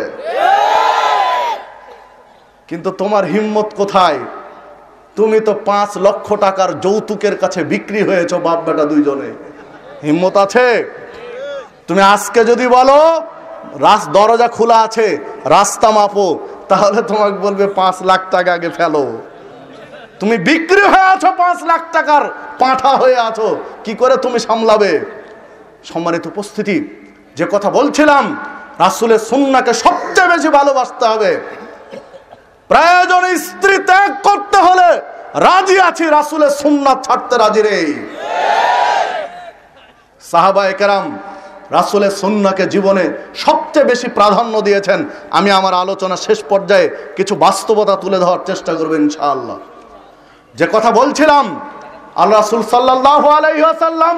কিন্তু তোমার হিম্মত কোথায় তুমি তো পাঁচ লক্ষ টাকার যৌতুকের কাছে বিক্রি হয়েছ বাপ বেটা দুইজনে হিম্মত আছে তুমি আজকে যদি বলো রাস দরজা খোলা আছে রাস্তা মাপো তাহলে তোমাকে বলবে পাঁচ লাখ টাকা আগে ফেলো তুমি বিক্রি হয়ে আছো পাঁচ লাখ টাকার পাঁঠা হয়ে আছো কি করে তুমি সামলাবে সম্মানিত উপস্থিতি যে কথা বলছিলাম রাসুলের সুন্নাকে সবচেয়ে বেশি ভালোবাসতে হবে প্রয়োজন স্ত্রী ত্যাগ করতে হলে রাজি আছি রাসুলের সুন্নাত ছাড়তে রাজি রে সাহাবা একরাম রাসুলের সুন্নাকে জীবনে সবচেয়ে বেশি প্রাধান্য দিয়েছেন আমি আমার আলোচনা শেষ পর্যায়ে কিছু বাস্তবতা তুলে ধরার চেষ্টা করবেন ইনশাআল্লাহ যে কথা বলছিলাম আল্লাহ রাসুল সাল্লাহ আলাইসাল্লাম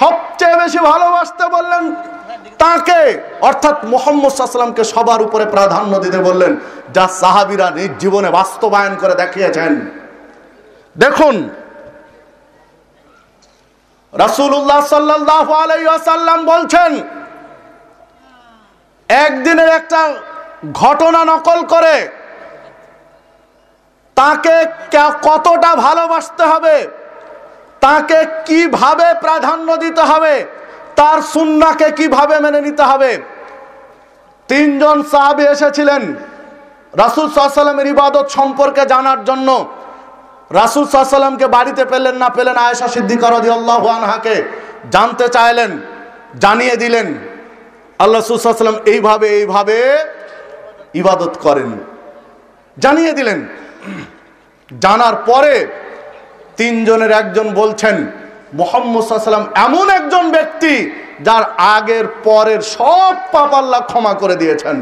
সবচেয়ে বেশি ভালোবাসতে বললেন তাকে অর্থাৎ মোহাম্মদ সাল্লামকে সবার উপরে প্রাধান্য দিতে বললেন যা সাহাবিরা নিজ জীবনে বাস্তবায়ন করে দেখিয়েছেন দেখুন রাসুল্লাহ সাল্লাহ আলাইসাল্লাম বলছেন একদিনের একটা ঘটনা নকল করে তাকে কতটা ভালোবাসতে হবে তাকে কিভাবে প্রাধান্য দিতে হবে তার সুন্নাকে কিভাবে মেনে নিতে হবে তিনজন সাহাবি এসেছিলেন রাসুল সাল্লামের ইবাদত সম্পর্কে জানার জন্য রাসুল সাল্লামকে বাড়িতে পেলেন না পেলেন আয়েশা সিদ্দিকার আনহাকে জানতে চাইলেন জানিয়ে দিলেন আল্লাহ সুসাল্লাম এইভাবে এইভাবে ইবাদত করেন জানিয়ে দিলেন জানার পরে তিনজনের একজন বলছেন মোহাম্মদাল্লাম এমন একজন ব্যক্তি যার আগের পরের সব পাপাল্লা ক্ষমা করে দিয়েছেন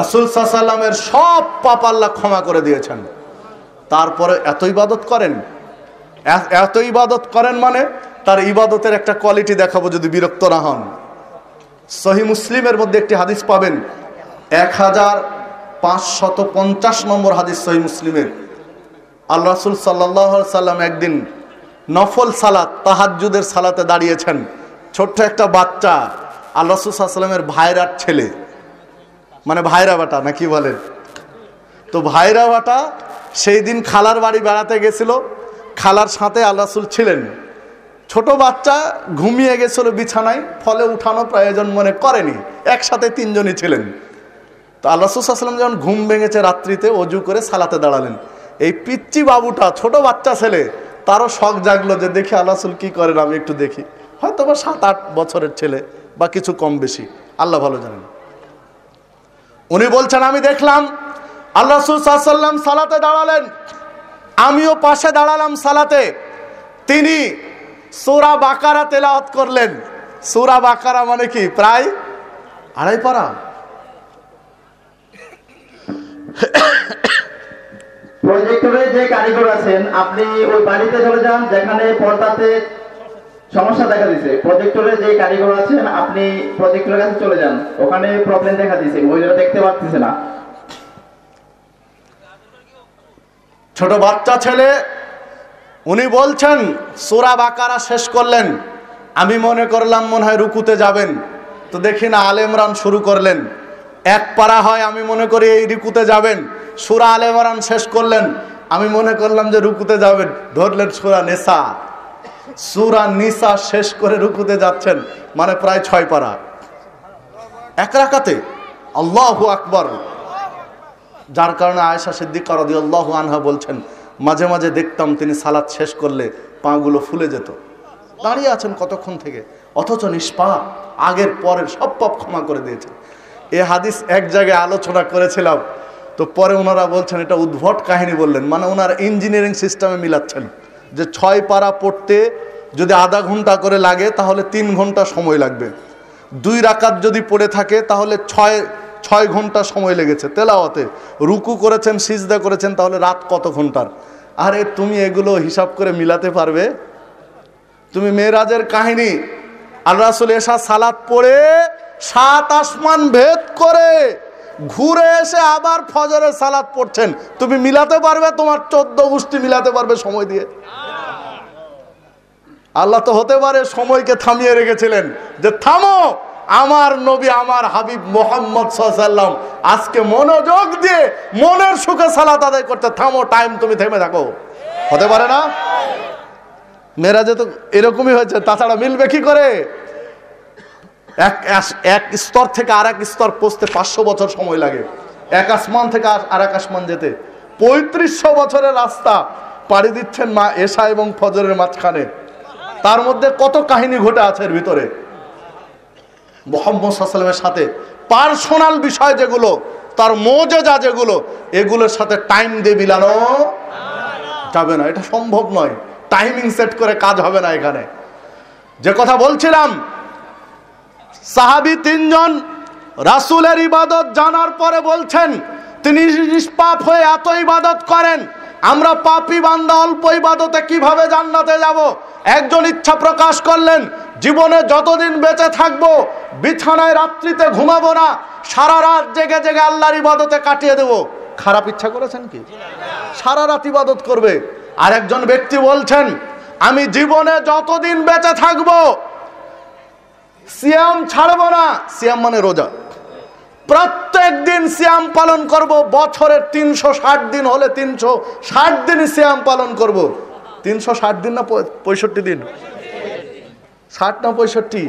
রাসুল সাল্লামের সব পাপাল্লা ক্ষমা করে দিয়েছেন তারপরে এত ইবাদত করেন এত ইবাদত করেন মানে তার ইবাদতের একটা কোয়ালিটি দেখাবো যদি বিরক্ত না হন সহি মুসলিমের মধ্যে একটি হাদিস পাবেন এক হাজার পাঁচশত পঞ্চাশ নম্বর হাদিস সহি মুসলিমের আল্লাহ রসুল সাল্লাহ সাল্লাম একদিন নফল সালাত তাহাজুদের সালাতে দাঁড়িয়েছেন ছোট্ট একটা বাচ্চা আল্লাহ রসুল সাল্লামের ভাইরার ছেলে মানে ভাইরা বাটা নাকি বলেন তো ভাইরা বাটা সেই দিন খালার বাড়ি বেড়াতে গেছিল খালার সাথে আল্লাহ রসুল ছিলেন ছোট বাচ্চা ঘুমিয়ে গেছিল বিছানায় ফলে উঠানো প্রয়োজন মনে করেনি একসাথে তিনজনই ছিলেন তো আল্লাহ সুসাল্লাম যখন ঘুম ভেঙেছে রাত্রিতে অজু করে সালাতে দাঁড়ালেন এই পিচ্চি বাবুটা ছোট বাচ্চা ছেলে তারও শখ জাগলো যে দেখি আল্লাহসুল কি করেন আমি একটু দেখি হয়তো বা সাত আট বছরের ছেলে বা কিছু কম বেশি আল্লাহ ভালো জানেন উনি বলছেন আমি দেখলাম আল্লাহ সুসাল্লাম সালাতে দাঁড়ালেন আমিও পাশে দাঁড়ালাম সালাতে তিনি সুরা বাকারা তেলাওয়াত করলেন সুরা বাকারা মানে কি প্রায় আড়াই পারা সমস্যা দেখা প্রজেক্টরে যে কারিগর আপনি প্রজেক্টরের কাছে চলে যান ওখানে প্রবলেম দেখা দেখতে পারতেছে না ছোট বাচ্চা ছেলে উনি বলছেন সোরা বাকারা শেষ করলেন আমি মনে করলাম মনে হয় রুকুতে যাবেন তো দেখি না আলেমরান শুরু করলেন এক পারা হয় আমি মনে করি এই রুকুতে যাবেন সুরা আলেমরান শেষ করলেন আমি মনে করলাম যে রুকুতে যাবেন ধরলেন সুরা নেশা সুরা নিসা শেষ করে রুকুতে যাচ্ছেন মানে প্রায় ছয় পারা এক রাখাতে আল্লাহ আকবর যার কারণে আয়েশা সিদ্দিক আল্লাহ আনহা বলছেন মাঝে মাঝে দেখতাম তিনি সালাদ শেষ করলে পাগুলো ফুলে যেত দাঁড়িয়ে আছেন কতক্ষণ থেকে অথচ নিষ্পা আগের পরের সব পাপ ক্ষমা করে দিয়েছেন এ হাদিস এক জায়গায় আলোচনা করেছিলাম তো পরে ওনারা বলছেন এটা উদ্ভট কাহিনী বললেন মানে ওনার ইঞ্জিনিয়ারিং সিস্টেমে মিলাচ্ছেন যে ছয় পারা পড়তে যদি আধা ঘন্টা করে লাগে তাহলে তিন ঘন্টা সময় লাগবে দুই রাকাত যদি পড়ে থাকে তাহলে ছয় ছয় ঘন্টা সময় লেগেছে তেলাওয়াতে রুকু করেছেন সিজদা করেছেন তাহলে রাত কত ঘন্টার আরে তুমি এগুলো হিসাব করে মিলাতে পারবে তুমি মেয়েরাজের কাহিনী আল্লাহ এসা সালাদ পড়ে সাত আসমান ভেদ করে ঘুরে এসে আবার ফজরে সালাদ পড়ছেন তুমি মিলাতে পারবে তোমার চোদ্দ গোষ্ঠী মিলাতে পারবে সময় দিয়ে আল্লাহ তো হতে পারে সময়কে থামিয়ে রেখেছিলেন যে থামো আমার নবী আমার হাবিব মোহাম্মদ সাল্লাম আজকে মনোযোগ দিয়ে মনের সুখে সালাত আদায় করতে থামো টাইম তুমি থেমে থাকো হতে পারে না মেয়েরাজে তো এরকমই হয়েছে তাছাড়া মিলবে কি করে এক এক স্তর থেকে আর এক স্তর পৌঁছতে পাঁচশো বছর সময় লাগে এক আসমান থেকে আর এক আসমান যেতে পঁয়ত্রিশশো বছরের রাস্তা পাড়ি দিচ্ছেন মা এশা এবং ফজরের মাঝখানে তার মধ্যে কত কাহিনী ঘটে আছে এর ভিতরে মোহাম্মদ সাল্লামের সাথে পার্সোনাল বিষয় যেগুলো তার মোজেজা যেগুলো এগুলোর সাথে টাইম দিয়ে মিলানো যাবে না এটা সম্ভব নয় টাইমিং সেট করে কাজ হবে না এখানে যে কথা বলছিলাম সাহাবি তিনজন রাসুলের ইবাদত জানার পরে বলছেন তিনি নিষ্পাপ হয়ে এত ইবাদত করেন আমরা পাপি বান্দা অল্প ইবাদতে কিভাবে জান্নাতে যাব একজন ইচ্ছা প্রকাশ করলেন জীবনে যতদিন বেঁচে থাকবো বিছানায় রাত্রিতে ঘুমাবো না সারা রাত জেগে জেগে আল্লাহর ইবাদতে কাটিয়ে দেব খারাপ ইচ্ছা করেছেন কি সারা রাত ইবাদত করবে আর একজন ব্যক্তি বলছেন আমি জীবনে যতদিন বেঁচে থাকবো সিয়াম ছাড়বো না সিয়াম মানে রোজা প্রত্যেক দিন শ্যাম পালন করব বছরের তিনশো ষাট দিন হলে তিনশো ষাট দিন শ্যাম পালন করব তিনশো ষাট দিন না পঁয়ষট্টি দিন ষাট না পঁয়ষট্টি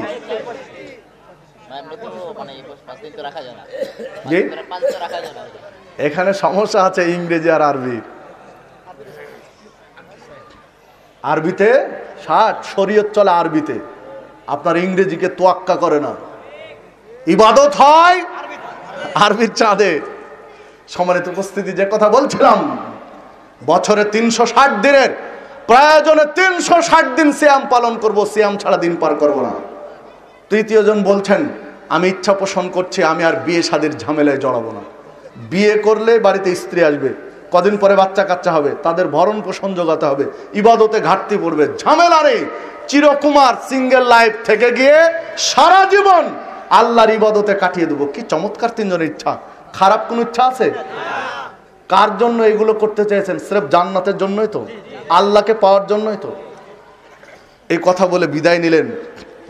এখানে সমস্যা আছে ইংরেজি আর আরবি আরবিতে ষাট শরীয়ত চলে আরবিতে আপনার ইংরেজিকে তোয়াক্কা করে না ইবাদত হয় আরবির চাঁদে সমানিত উপস্থিতি যে কথা বলছিলাম বছরে তিনশো ষাট দিনের প্রয়োজনে তিনশো ষাট দিন সিয়াম পালন করব সিয়াম ছাড়া দিন পার করব না তৃতীয় জন বলছেন আমি ইচ্ছা পোষণ করছি আমি আর বিয়ে সাদের ঝামেলায় জড়াবো না বিয়ে করলে বাড়িতে স্ত্রী আসবে কদিন পরে বাচ্চা কাচ্চা হবে তাদের ভরণ পোষণ জোগাতে হবে ইবাদতে ঘাটতি পড়বে ঝামেলা নেই চিরকুমার সিঙ্গেল লাইফ থেকে গিয়ে সারা জীবন আল্লাহর ইবাদতে কাটিয়ে দেবো কি চমৎকার তিনজনের ইচ্ছা খারাপ কোনো ইচ্ছা আছে কার জন্য এগুলো করতে চাইছেন স্রেফ জান্নাতের জন্যই তো আল্লাহকে পাওয়ার জন্যই তো এই কথা বলে বিদায় নিলেন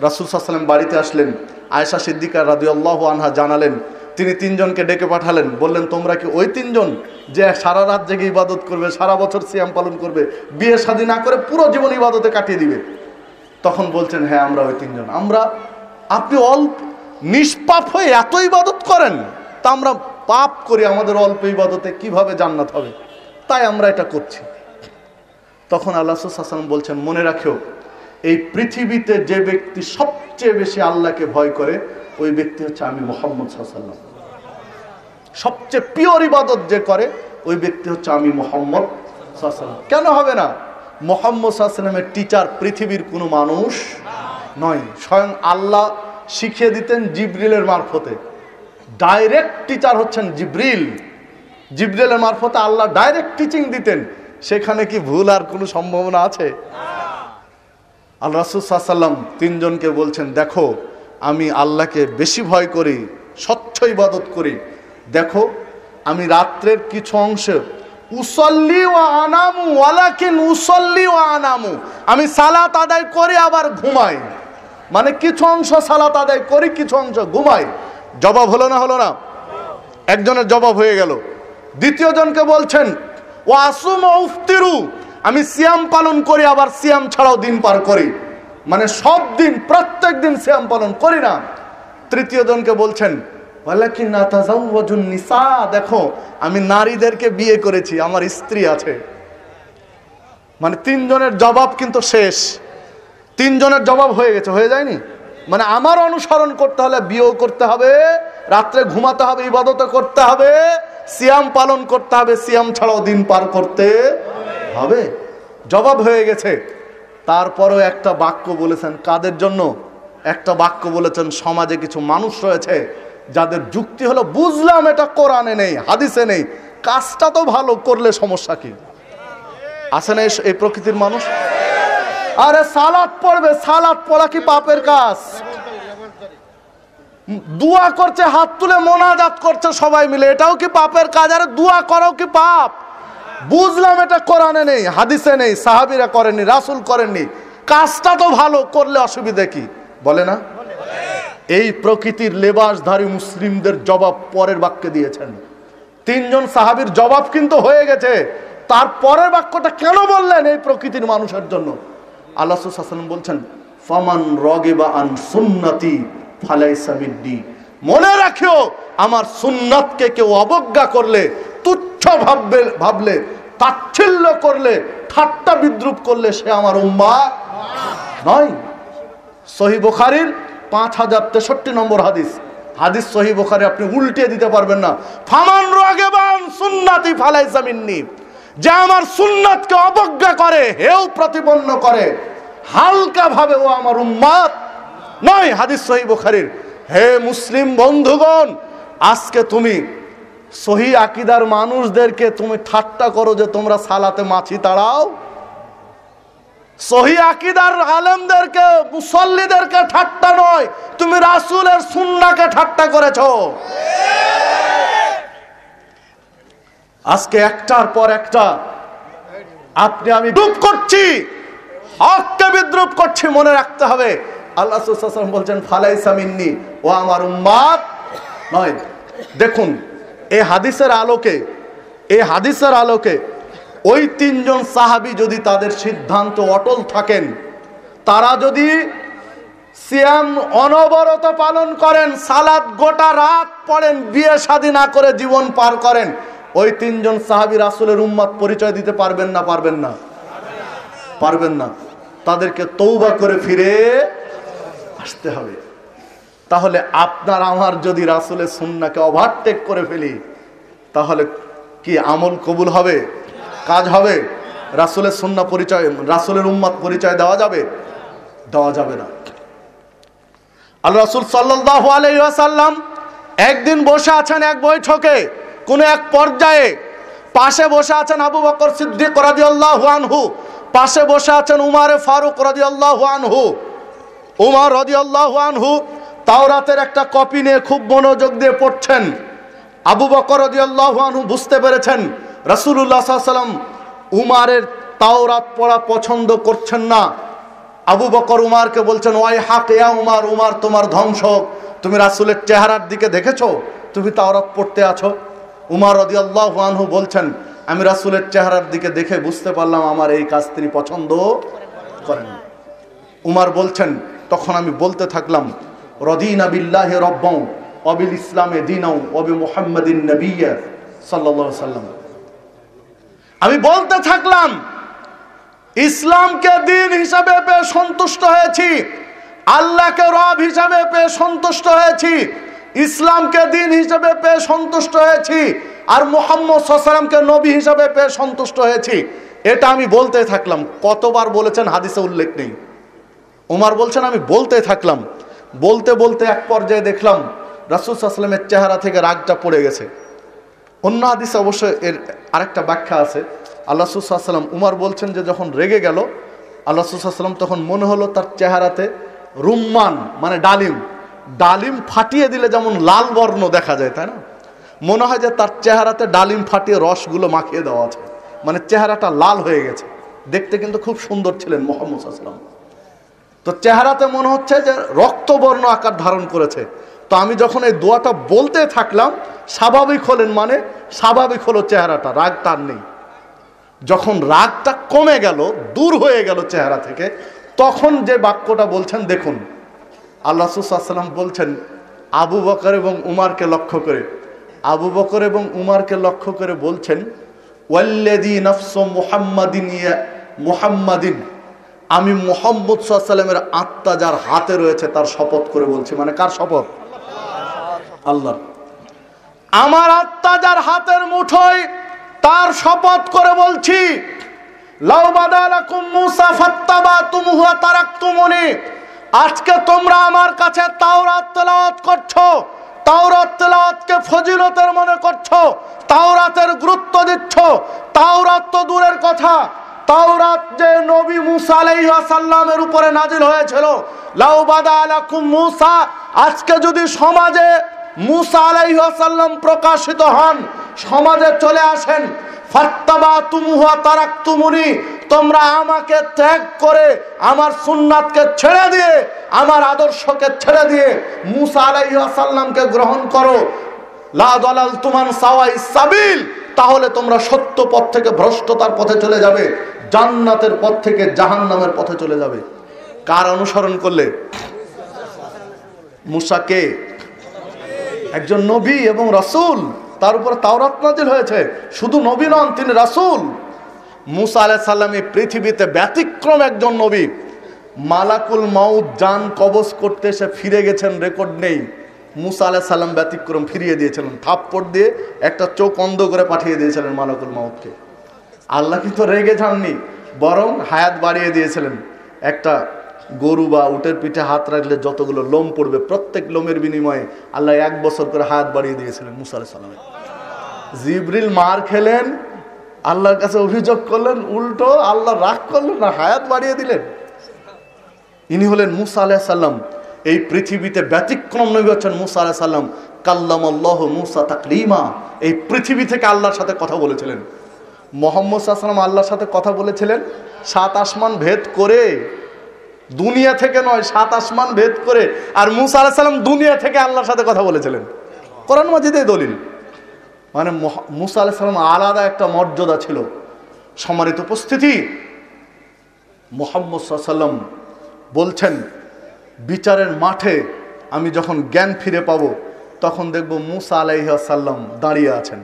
রাসুল সাহসালাম বাড়িতে আসলেন আয়সা সিদ্দিকার রাদু আল্লাহ আনহা জানালেন তিনি তিনজনকে ডেকে পাঠালেন বললেন তোমরা কি ওই তিনজন যে সারা রাত জেগে ইবাদত করবে সারা বছর সিয়াম পালন করবে বিয়ে শাদী না করে পুরো জীবন ইবাদতে কাটিয়ে দিবে তখন বলছেন হ্যাঁ আমরা ওই তিনজন আমরা আপনি অল্প নিষ্পাপ হয়ে এত ইবাদত করেন তা আমরা পাপ করি আমাদের অল্প ইবাদতে কিভাবে জান্নাত হবে তাই আমরা এটা করছি তখন আল্লাহ সাল্লাম বলছেন মনে রাখেও এই পৃথিবীতে যে ব্যক্তি সবচেয়ে বেশি আল্লাহকে ভয় করে ওই ব্যক্তি হচ্ছে আমি মোহাম্মদ সাল্লাম সবচেয়ে পিওর ইবাদত যে করে ওই ব্যক্তি হচ্ছে আমি মোহাম্মদ সাল্লাম কেন হবে না মোহাম্মদ সাল্লামের টিচার পৃথিবীর কোনো মানুষ নয় স্বয়ং আল্লাহ শিখিয়ে দিতেন জিব্রিলের মারফতে ডাইরেক্ট টিচার হচ্ছেন জিব্রিল জিব্রিলের মারফতে আল্লাহ ডাইরেক্ট টিচিং দিতেন সেখানে কি ভুল আর কোনো সম্ভাবনা আছে আল রাসুসাল্লাম তিনজনকে বলছেন দেখো আমি আল্লাহকে বেশি ভয় করি স্বচ্ছ ইবাদত করি দেখো আমি রাত্রের কিছু অংশে উসল্লি ও আনামু ওয়ালাকিন উসল্লি ও আনামু আমি সালাত আদায় করে আবার ঘুমাই মানে কিছু অংশ সালাত আদায় করি কিছু অংশ ঘুমাই জবাব হলো না হলো না একজনের জবাব হয়ে গেল দ্বিতীয় জনকে বলছেন ও আসুম উফতিরু আমি সিয়াম পালন করি আবার সিয়াম ছাড়াও দিন পার করি মানে সব দিন প্রত্যেক দিন সিয়াম পালন করি না তৃতীয় জনকে বলছেন নিসা দেখো আমি নারীদেরকে বিয়ে করেছি আমার স্ত্রী আছে মানে তিনজনের জবাব কিন্তু শেষ তিনজনের জবাব হয়ে গেছে হয়ে যায়নি মানে আমার অনুসরণ করতে হলে বিয়ে করতে হবে রাত্রে ঘুমাতে হবে ইবাদত করতে হবে সিয়াম পালন করতে হবে সিয়াম ছাড়াও দিন পার করতে হবে জবাব হয়ে গেছে তারপরেও একটা বাক্য বলেছেন কাদের জন্য একটা বাক্য বলেছেন সমাজে কিছু মানুষ রয়েছে যাদের যুক্তি হলো বুঝলাম এটা কোরআনে নেই হাদিসে নেই কাজটা তো ভালো করলে সমস্যা কি আছে না এই প্রকৃতির মানুষ আরে সালাদ পড়বে সালাদ পড়া কি পাপের কাজ দুয়া করছে হাত তুলে মোনাজাত করছে সবাই মিলে এটাও কি পাপের কাজ আরে দুয়া করাও কি পাপ বুঝলাম এটা কোরআনে নেই হাদিসে নেই সাহাবিরা করেননি রাসুল করেননি কাজটা তো ভালো করলে অসুবিধা কি বলে না এই প্রকৃতির লেবাসধারী মুসলিমদের জবাব পরের বাক্যে দিয়েছেন তিনজন সাহাবির জবাব কিন্তু হয়ে গেছে তার পরের বাক্যটা কেন বললেন এই প্রকৃতির মানুষের জন্য আল্লাহ সাল্লাম বলছেন ফামান রগেবা আন সুন্নতি ফালাইসামিদ্দি মনে রাখিও আমার সুন্নাতকে কেউ অবজ্ঞা করলে তুচ্ছ ভাববে ভাবলে তাচ্ছিল্য করলে ঠাট্টা বিদ্রুপ করলে সে আমার উম্মা নয় সহি বোখারির পাঁচ হাজার তেষট্টি নম্বর হাদিস হাদিস সহি বোখারি আপনি উল্টে দিতে পারবেন না ফামান রাগেবান সুন্নাতি ফালাইসামিন্নি যে আমার সুন্নাতকে অবজ্ঞা করে হেও প্রতিপন্ন করে হালকা ভাবে ও আমার উম্মাদ নয় হাদিস সহি বুখারির হে মুসলিম বন্ধুগণ আজকে তুমি সহি আকিদার মানুষদেরকে তুমি ঠাট্টা করো যে তোমরা সালাতে মাছি তাড়াও সহি আকিদার আলেমদেরকে মুসল্লিদেরকে ঠাট্টা নয় তুমি রাসুলের সুন্নাকে ঠাট্টা করেছ আজকে একটার পর একটা আপনি আমি ডুব করছি হককে বিদ্রুপ করছি মনে রাখতে হবে আল্লাহ সুসাম বলছেন ফালাই সামিননি ও আমার উম্মাদ নয় দেখুন এ হাদিসের আলোকে এই হাদিসের আলোকে ওই তিনজন সাহাবি যদি তাদের সিদ্ধান্ত অটল থাকেন তারা যদি সিয়াম অনবরত পালন করেন সালাদ গোটা রাত পড়েন বিয়ে শাদী না করে জীবন পার করেন ওই তিনজন সাহাবি রাসুলের উম্মাদ পরিচয় দিতে পারবেন না পারবেন না পারবেন না তাদেরকে তৌবা করে ফিরে আসতে হবে তাহলে আপনার আমার যদি রাসুলের সুন্নাকে ওভারটেক করে ফেলি তাহলে কি আমল কবুল হবে কাজ হবে রাসুলের সুন্না পরিচয় রাসুলের উম্মাদ পরিচয় দেওয়া যাবে দেওয়া যাবে না আল রাসুল সাল্লাহ আলাইসাল্লাম একদিন বসে আছেন এক বৈঠকে কোনো এক পর্যায়ে পাশে বসে আছেন আবু বকর সিদ্দিক রাদিয়াল্লাহ আনহু পাশে বসে আছেন উমারে ফারুক রাজি আনহু উমার রাজি আনহু তাওরাতের একটা কপি নিয়ে খুব মনোযোগ দিয়ে পড়ছেন আবু বকর রাজি আনহু বুঝতে পেরেছেন রসুল্লাহ সাল্লাম উমারের তাওরাত পড়া পছন্দ করছেন না আবু বকর উমারকে বলছেন ওয়াই হাক ইয়া উমার উমার তোমার ধ্বংস তুমি রাসুলের চেহারার দিকে দেখেছো তুমি তাওরাত পড়তে আছো উমার রদি আল্লাহানহু বলছেন আমি রাসুলের চেহারার দিকে দেখে বুঝতে পারলাম আমার এই কাজ তিনি পছন্দ করেন উমার বলছেন তখন আমি বলতে থাকলাম রদিন আবিল্লাহ রব্ব অবিল ইসলামে দিনাউ অবি মোহাম্মদিন নবিয়া সাল্লা সাল্লাম আমি বলতে থাকলাম ইসলামকে দিন হিসাবে পেয়ে সন্তুষ্ট হয়েছি আল্লাহকে রব হিসাবে পেয়ে সন্তুষ্ট হয়েছি ইসলামকে দিন হিসেবে পেয়ে সন্তুষ্ট হয়েছি আর মোহাম্মদ সাল্লামকে নবী হিসাবে পেয়ে সন্তুষ্ট হয়েছি এটা আমি বলতে থাকলাম কতবার বলেছেন হাদিসে উল্লেখ নেই উমার বলছেন আমি বলতে থাকলাম বলতে বলতে এক পর্যায়ে দেখলাম রাসুল সাল্লামের চেহারা থেকে রাগটা পড়ে গেছে অন্য হাদিসে অবশ্য এর আরেকটা ব্যাখ্যা আছে আল্লাহ সুসাল্লাম উমার বলছেন যে যখন রেগে গেল আল্লাহ সুসাল্লাম তখন মনে হলো তার চেহারাতে রুম্মান মানে ডালিম ডালিম ফাটিয়ে দিলে যেমন লাল বর্ণ দেখা যায় তাই না মনে হয় যে তার চেহারাতে ডালিম ফাটিয়ে রসগুলো মাখিয়ে দেওয়া আছে মানে চেহারাটা লাল হয়ে গেছে দেখতে কিন্তু খুব সুন্দর ছিলেন মোহাম্মদ আসলাম তো চেহারাতে মনে হচ্ছে যে রক্তবর্ণ আকার ধারণ করেছে তো আমি যখন এই দোয়াটা বলতে থাকলাম স্বাভাবিক হলেন মানে স্বাভাবিক হলো চেহারাটা রাগ তার নেই যখন রাগটা কমে গেল দূর হয়ে গেল চেহারা থেকে তখন যে বাক্যটা বলছেন দেখুন আল্লাহ সুসাল্লাম বলছেন আবু বকর এবং উমারকে লক্ষ্য করে আবু বকর এবং উমারকে লক্ষ্য করে বলছেন মুহাম্মাদিন আমি মোহাম্মদ সাল্লামের আত্মা যার হাতে রয়েছে তার শপথ করে বলছি মানে কার শপথ আল্লাহ আমার আত্মা যার হাতের মুঠোয় তার শপথ করে বলছি লাউ বাদালাকুম মুসা ফাত্তাবা তুমুহা তারাক তুমনি আজকে তোমরা আমার কাছে তাওরাত তেলাওয়াত করছো তাওরাত তেলাওয়াতকে ফজিলতের মনে করছো তাওরাতের গুরুত্ব দিচ্ছ তাওরাত তো দূরের কথা তাওরাত যে নবী মুসা আলাইসাল্লামের উপরে নাজিল হয়েছিল লাউবাদা আলাকুম মুসা আজকে যদি সমাজে মুসা আলাইসাল্লাম প্রকাশিত হন সমাজে চলে আসেন ফাত্তাবা তুমুহা তারাক তুমুনি তোমরা আমাকে ত্যাগ করে আমার সুন্নাতকে ছেড়ে দিয়ে আমার আদর্শকে ছেড়ে দিয়ে মুসা আলাইসাল্লামকে গ্রহণ করো লাল তুমান সাওয়াই সাবিল তাহলে তোমরা সত্য পথ থেকে ভ্রষ্টতার পথে চলে যাবে জান্নাতের পথ থেকে জাহান্নামের পথে চলে যাবে কার অনুসরণ করলে মুসাকে একজন নবী এবং রসুল তার উপরে তাওরাত নাজিল হয়েছে শুধু নবী নন তিনি রাসুল মুসা আলাহ সাল্লাম এই পৃথিবীতে ব্যতিক্রম একজন নবী মালাকুল মাউদ যান কবজ করতে এসে ফিরে গেছেন রেকর্ড নেই মুসা আলাহ সাল্লাম ব্যতিক্রম ফিরিয়ে দিয়েছিলেন থাপ্পড় দিয়ে একটা চোখ অন্ধ করে পাঠিয়ে দিয়েছিলেন মালাকুল মাউদকে আল্লাহ কিন্তু রেগে যাননি বরং হায়াত বাড়িয়ে দিয়েছিলেন একটা গরু বা উটের পিঠে হাত রাখলে যতগুলো লোম পড়বে প্রত্যেক লোমের বিনিময়ে আল্লাহ এক বছর করে হাত বাড়িয়ে দিয়েছিলেন মুসা সালামে জিবরিল মার খেলেন আল্লাহর কাছে অভিযোগ করলেন উল্টো আল্লাহ রাগ করলেন না হায়াত বাড়িয়ে দিলেন ইনি হলেন মুসা আলাহ সাল্লাম এই পৃথিবীতে ব্যতিক্রম নবী হচ্ছেন মুসা আলাহ সাল্লাম কাল্লাম আল্লাহ মুসা তাকলিমা এই পৃথিবী থেকে আল্লাহর সাথে কথা বলেছিলেন মোহাম্মদ সাল্লাম আল্লাহর সাথে কথা বলেছিলেন সাত আসমান ভেদ করে দুনিয়া থেকে নয় সাত আসমান ভেদ করে আর মুসা আলাহ সাল্লাম দুনিয়া থেকে আল্লাহর সাথে কথা বলেছিলেন কোরআন মাজিদে দলিল মানে মুসা আলাহ সাল্লাম আলাদা একটা মর্যাদা ছিল সম্মানিত উপস্থিতি মোহাম্মদ সাল্লাম বলছেন বিচারের মাঠে আমি যখন জ্ঞান ফিরে পাব তখন দেখব মুসা আলাইসাল্লাম দাঁড়িয়ে আছেন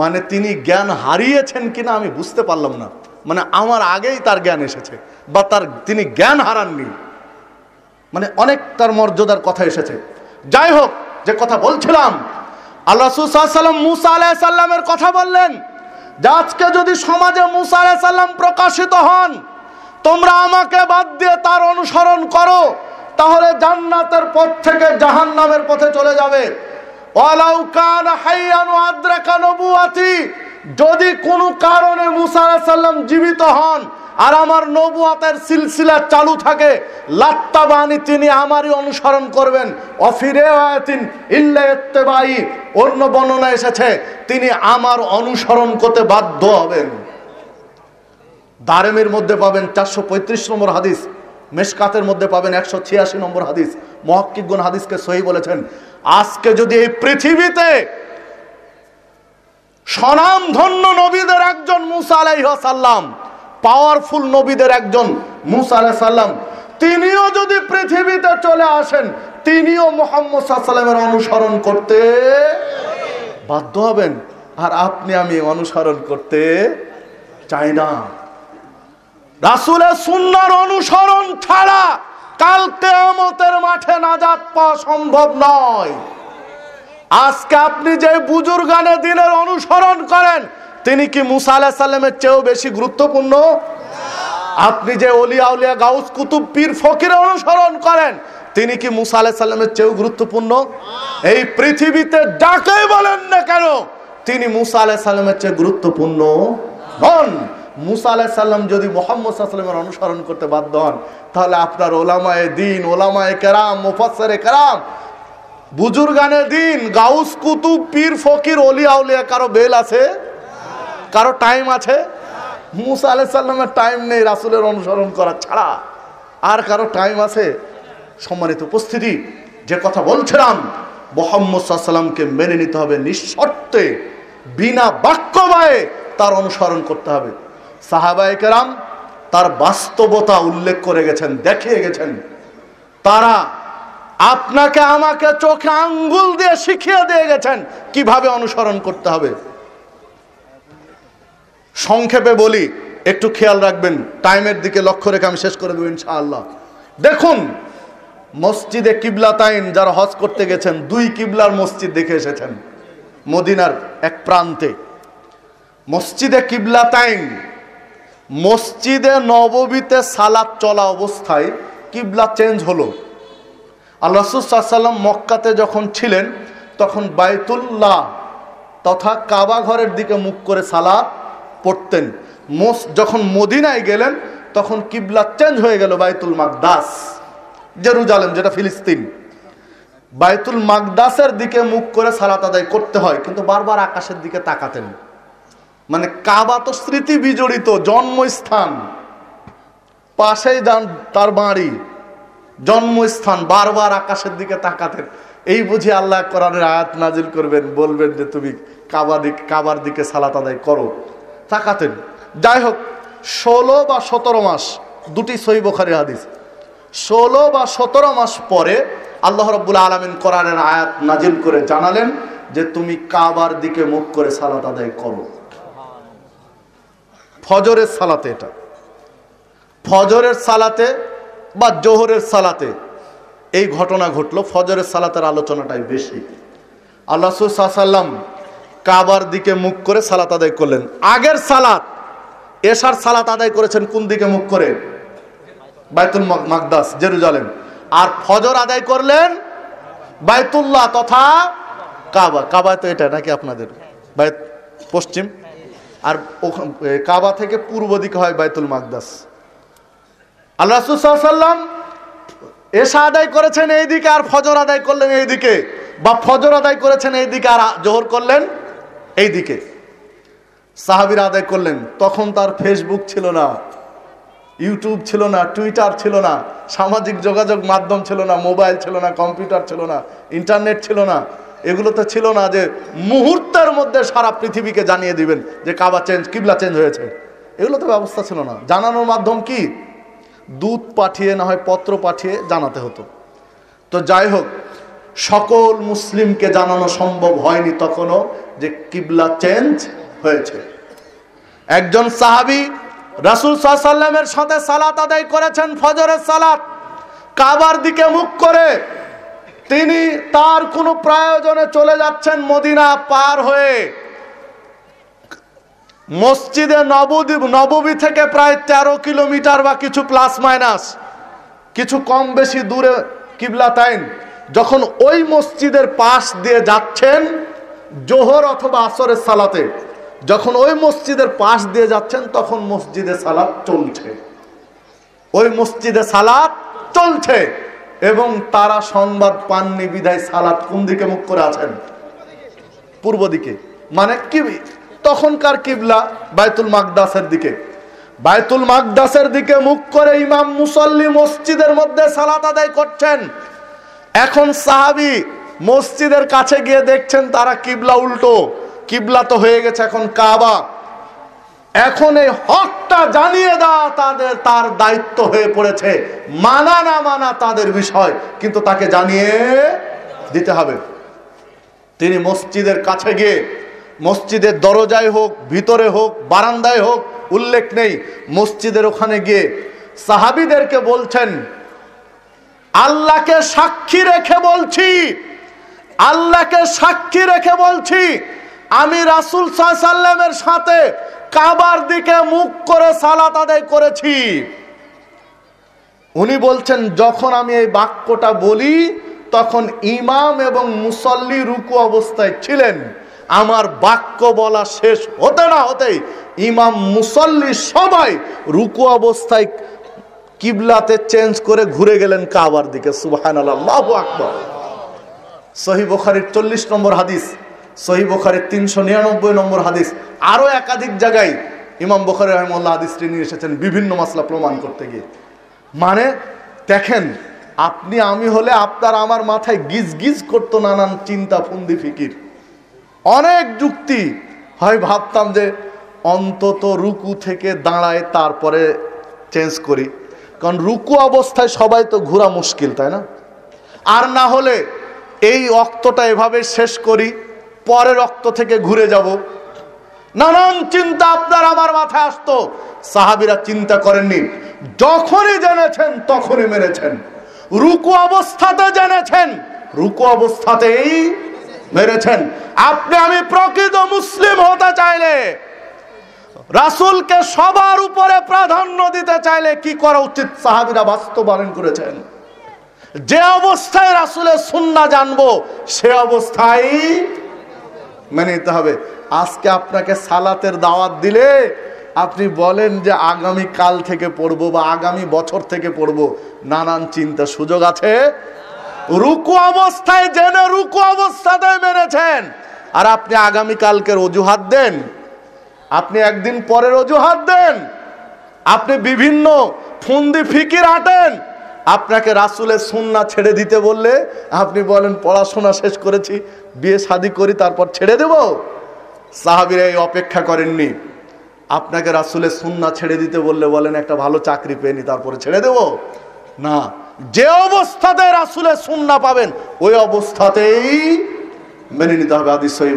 মানে তিনি জ্ঞান হারিয়েছেন কিনা আমি বুঝতে পারলাম না মানে আমার আগেই তার জ্ঞান এসেছে বা তার তিনি জ্ঞান হারাননি মানে অনেক তার মর্যাদার কথা এসেছে যাই হোক যে কথা বলছিলাম আল্লাহ সুসাল্লাম মুসা আলাহ কথা বললেন যে আজকে যদি সমাজে মুসা আলাহ প্রকাশিত হন তোমরা আমাকে বাদ দিয়ে তার অনুসরণ করো তাহলে জান্নাতের পথ থেকে জাহান নামের পথে চলে যাবে যদি কোনো কারণে মুসাল্লাম জীবিত হন আর আমার নবুয়াতের সিলসিলা চালু থাকে লাত্তাবানি তিনি আমারই অনুসরণ করবেন অফিরে আয়াতিন অন্য বর্ণনা এসেছে তিনি আমার অনুসরণ করতে বাধ্য হবেন দারেমের মধ্যে পাবেন চারশো নম্বর হাদিস মেশকাতের মধ্যে পাবেন একশো ছিয়াশি নম্বর হাদিস মহাক্কিগুন হাদিসকে সহি বলেছেন আজকে যদি এই পৃথিবীতে সনাম ধন্য নবীদের একজন মুসা পাওয়ারফুল নবীদের একজন মুসা তিনিও যদি পৃথিবীতে চলে আসেন তিনিও মোহাম্মদ সাল্লামের অনুসরণ করতে বাধ্য হবেন আর আপনি আমি অনুসরণ করতে চাই না রাসুলের সুন্নার অনুসরণ ছাড়া কাল কেয়ামতের মাঠে নাজাত পাওয়া সম্ভব নয় আজকে আপনি যে বুজুর্গানে দিনের অনুসরণ করেন তিনি কি মুসা আলাহ সাল্লামের চেয়েও বেশি গুরুত্বপূর্ণ আপনি যে অলিয়া উলিয়া গাউস কুতুব পীর ফকির অনুসরণ করেন তিনি কি মুসা আলাহ সাল্লামের চেয়েও গুরুত্বপূর্ণ এই পৃথিবীতে ডাকে বলেন না কেন তিনি মুসা আলাহ সাল্লামের চেয়ে গুরুত্বপূর্ণ হন মুসা আলাহ সাল্লাম যদি মোহাম্মদ সাল্লামের অনুসরণ করতে বাধ্য হন তাহলে আপনার ওলামায়ে দিন ওলামায়ে কেরাম মুফাসারে কেরাম বুজুরগানে দিন গাউস কুতুব পীর ফকির অলিয়া উলিয়া কারো বেল আছে কারো টাইম আছে মুসা আলাহ সাল্লামের টাইম নেই রাসুলের অনুসরণ করা ছাড়া আর কারো টাইম আছে সম্মানিত উপস্থিতি যে কথা বলছিলাম মোহাম্মদ সাল্লামকে মেনে নিতে হবে নিঃশর্তে বিনা বাক্যবায়ে তার অনুসরণ করতে হবে কেরাম তার বাস্তবতা উল্লেখ করে গেছেন দেখিয়ে গেছেন তারা আপনাকে আমাকে চোখে আঙ্গুল দিয়ে শিখিয়ে দিয়ে গেছেন কিভাবে অনুসরণ করতে হবে সংক্ষেপে বলি একটু খেয়াল রাখবেন টাইমের দিকে লক্ষ্য রেখে আমি শেষ করে দেবো ইনশাআল্লাহ দেখুন মসজিদে কিবলা তাইন যারা হজ করতে গেছেন দুই কিবলার মসজিদ দেখে এসেছেন মদিনার এক প্রান্তে মসজিদে কিবলা তাইন মসজিদে নববীতে সালাত চলা অবস্থায় কিবলা চেঞ্জ হলো আল্লাহ সাল্লাম মক্কাতে যখন ছিলেন তখন বাইতুল্লাহ তথা কাবা ঘরের দিকে মুখ করে সালাত পড়তেন মোস যখন মদিনায় গেলেন তখন কিবলা চেঞ্জ হয়ে গেল বাইতুল মাকদাস জেরুজালেম যেটা ফিলিস্তিন বাইতুল মাকদাসের দিকে মুখ করে সালাত আদায় করতে হয় কিন্তু বারবার আকাশের দিকে তাকাতেন মানে কাবা তো স্মৃতি বিজড়িত জন্মস্থান পাশেই যান তার বাড়ি জন্মস্থান বারবার আকাশের দিকে তাকাতেন এই বুঝি আল্লাহ কোরআনের আয়াত নাজিল করবেন বলবেন যে তুমি কাবা দিক কাবার দিকে সালাত আদায় করো তাকাতেন যাই হোক ষোলো বা সতেরো মাস দুটি সই বোখারি হাদিস ষোলো বা সতেরো মাস পরে আল্লাহ রব্বুল আলমিন কোরআনের আয়াত নাজিল করে জানালেন যে তুমি কাবার দিকে মুখ করে সালাত আদায় করো ফজরের সালাতে এটা ফজরের সালাতে বা জোহরের সালাতে এই ঘটনা ঘটলো ফজরের সালাতের আলোচনাটাই বেশি আল্লাহ সুসাল্লাম কাবার দিকে মুখ করে সালাত আদায় করলেন আগের সালাত এশার সালাত আদায় করেছেন কোন দিকে মুখ করে বাইতুল মাকদাস জেরুজালেম আর ফজর আদায় করলেন বাইতুল্লাহ তথা কাবা কাবা তো এটা নাকি আপনাদের পশ্চিম আর কাবা থেকে পূর্ব দিকে হয় বাইতুল মাকদাস আল্লাহ রসুল্লাম এসা আদায় করেছেন এই দিকে আর ফজর আদায় করলেন এই দিকে বা ফজর আদায় করেছেন এই দিকে আর জোহর করলেন এই দিকে সাহাবির আদায় করলেন তখন তার ফেসবুক ছিল না ইউটিউব ছিল না টুইটার ছিল না সামাজিক যোগাযোগ মাধ্যম ছিল না মোবাইল ছিল না কম্পিউটার ছিল না ইন্টারনেট ছিল না এগুলো তো ছিল না যে মুহূর্তের মধ্যে সারা পৃথিবীকে জানিয়ে দিবেন যে কাবা চেঞ্জ কিবলা চেঞ্জ হয়েছে এগুলো তো ব্যবস্থা ছিল না জানানোর মাধ্যম কি দুধ পাঠিয়ে না হয় পত্র পাঠিয়ে জানাতে হতো তো যাই হোক সকল মুসলিমকে জানানো সম্ভব হয়নি তখনও যে কিবলা চেঞ্জ হয়েছে একজন সাহাবি রাসুল সাল্লামের সাথে সালাত আদায় করেছেন ফজরের সালাত কাবার দিকে মুখ করে তিনি তার কোনো প্রয়োজনে চলে যাচ্ছেন মদিনা পার হয়ে মসজিদে নবদ্বীপ নববী থেকে প্রায় ১৩ কিলোমিটার বা কিছু প্লাস মাইনাস কিছু কম বেশি দূরে কিবলা তাইন যখন ওই মসজিদের পাশ দিয়ে যাচ্ছেন জোহর অথবা আসরের সালাতে যখন ওই মসজিদের পাশ দিয়ে যাচ্ছেন তখন মসজিদে সালাত চলছে ওই মসজিদে সালাত চলছে এবং তারা সংবাদ পাননি বিদায় সালাত কোন দিকে মুখ করে আছেন পূর্ব দিকে মানে কি তখনকার কিবলা বায়তুল মাকদাসের দিকে বায়তুল মাকদাসের দিকে মুখ করে ইমাম মুসল্লি মসজিদের মধ্যে সালাত আদায় করছেন এখন সাহাবি মসজিদের কাছে গিয়ে দেখছেন তারা কিবলা উল্টো কিবলা তো হয়ে গেছে এখন কাবা এখন এই হকটা জানিয়ে দেওয়া তাদের তার দায়িত্ব হয়ে পড়েছে মানা না মানা তাদের বিষয় কিন্তু তাকে জানিয়ে দিতে হবে তিনি মসজিদের কাছে গিয়ে মসজিদের দরজায় হোক ভিতরে হোক বারান্দায় হোক উল্লেখ নেই মসজিদের ওখানে গিয়ে সাহাবিদেরকে বলছেন আল্লাহকে সাক্ষী রেখে বলছি আল্লাহকে সাক্ষী রেখে বলছি আমি রাসুল সাল্লামের সাথে কাবার দিকে মুখ করে সালাত আদায় করেছি উনি বলছেন যখন আমি এই বাক্যটা বলি তখন ইমাম এবং মুসল্লি রুকু অবস্থায় ছিলেন আমার বাক্য বলা শেষ হতে না হতেই ইমাম মুসল্লি সবাই রুকু অবস্থায় কিবলাতে চেঞ্জ করে ঘুরে গেলেন কাবার দিকে সুবাহ আকবর সহি বখারির চল্লিশ নম্বর হাদিস সহি বোখারের তিনশো নিরানব্বই নম্বর হাদিস আরও একাধিক জায়গায় ইমাম বখারি রহমুল্লাহ হাদিসটি নিয়ে এসেছেন বিভিন্ন মশলা প্রমাণ করতে গিয়ে মানে দেখেন আপনি আমি হলে আপনার আমার মাথায় গিজ গিজ করতো নানান চিন্তা ফুন্দি ফিকির অনেক যুক্তি হয় ভাবতাম যে অন্তত রুকু থেকে দাঁড়ায় তারপরে চেঞ্জ করি কারণ রুকু অবস্থায় সবাই তো ঘোরা মুশকিল তাই না আর না হলে এই অক্তটা এভাবে শেষ করি পরে রক্ত থেকে ঘুরে যাব নানান চিন্তা আপনার আমার মাথায় আসতো সাহাবিরা চিন্তা করেননি যখনই জেনেছেন তখনই মেরেছেন রুকু অবস্থাতে জেনেছেন রুকু অবস্থাতেই মেরেছেন আপনি আমি প্রকৃত মুসলিম হতে চাইলে রাসুলকে সবার উপরে প্রাধান্য দিতে চাইলে কি করা উচিত সাহাবিরা বাস্তবায়ন করেছেন যে অবস্থায় রাসুলের সুন্না জানবো সে অবস্থায় মেনে নিতে হবে আজকে আপনাকে সালাতের দাওয়াত দিলে আপনি বলেন যে আগামী কাল থেকে পড়ব বা আগামী বছর থেকে পড়ব নানান চিন্তা সুযোগ আছে রুকু অবস্থায় জেনে রুকু অবস্থাতে মেরেছেন আর আপনি আগামী কালকের অজুহাত দেন আপনি একদিন পরের অজুহাত দেন আপনি বিভিন্ন ফুন্দি ফিকির আটেন আপনাকে রাসুলের সুন্না ছেড়ে দিতে বললে আপনি বলেন পড়াশোনা শেষ করেছি বিয়ে শাদি করি তারপর ছেড়ে দেব সাহাবিরা এই অপেক্ষা করেননি আপনাকে রাসুলের সুন্না ছেড়ে দিতে বললে বলেন একটা ভালো চাকরি পেয়ে তারপরে ছেড়ে দেব না যে অবস্থাতে রাসুলের সুন্না পাবেন ওই অবস্থাতেই মেনে নিতে হবে আদি সহি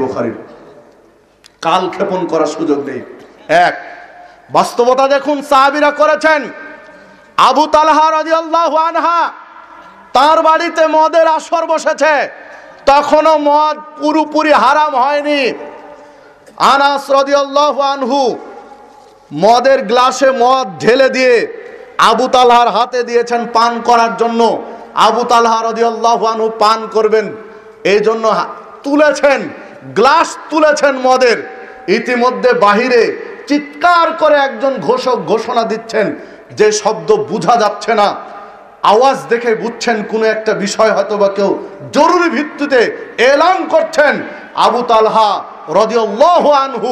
কাল ক্ষেপণ করার সুযোগ নেই এক বাস্তবতা দেখুন সাহাবিরা করেছেন আবু তালহা রাজিয়াল্লাহু আনহা তার বাড়িতে মদের আসর বসেছে তখনও মদ পুরোপুরি হারাম হয়নি আনাস রাজিয়াল্লাহু আনহু মদের গ্লাসে মদ ঢেলে দিয়ে আবু তালহার হাতে দিয়েছেন পান করার জন্য আবু তালহা রাজিয়াল্লাহু পান করবেন এই জন্য তুলেছেন গ্লাস তুলেছেন মদের ইতিমধ্যে বাহিরে চিৎকার করে একজন ঘোষক ঘোষণা দিচ্ছেন যে শব্দ বোঝা যাচ্ছে না আওয়াজ দেখে বুঝছেন কোনো একটা বিষয় হয়তো বা কেউ জরুরি ভিত্তিতে এলান করছেন আবু তালহা রদিউল্লাহ আনহু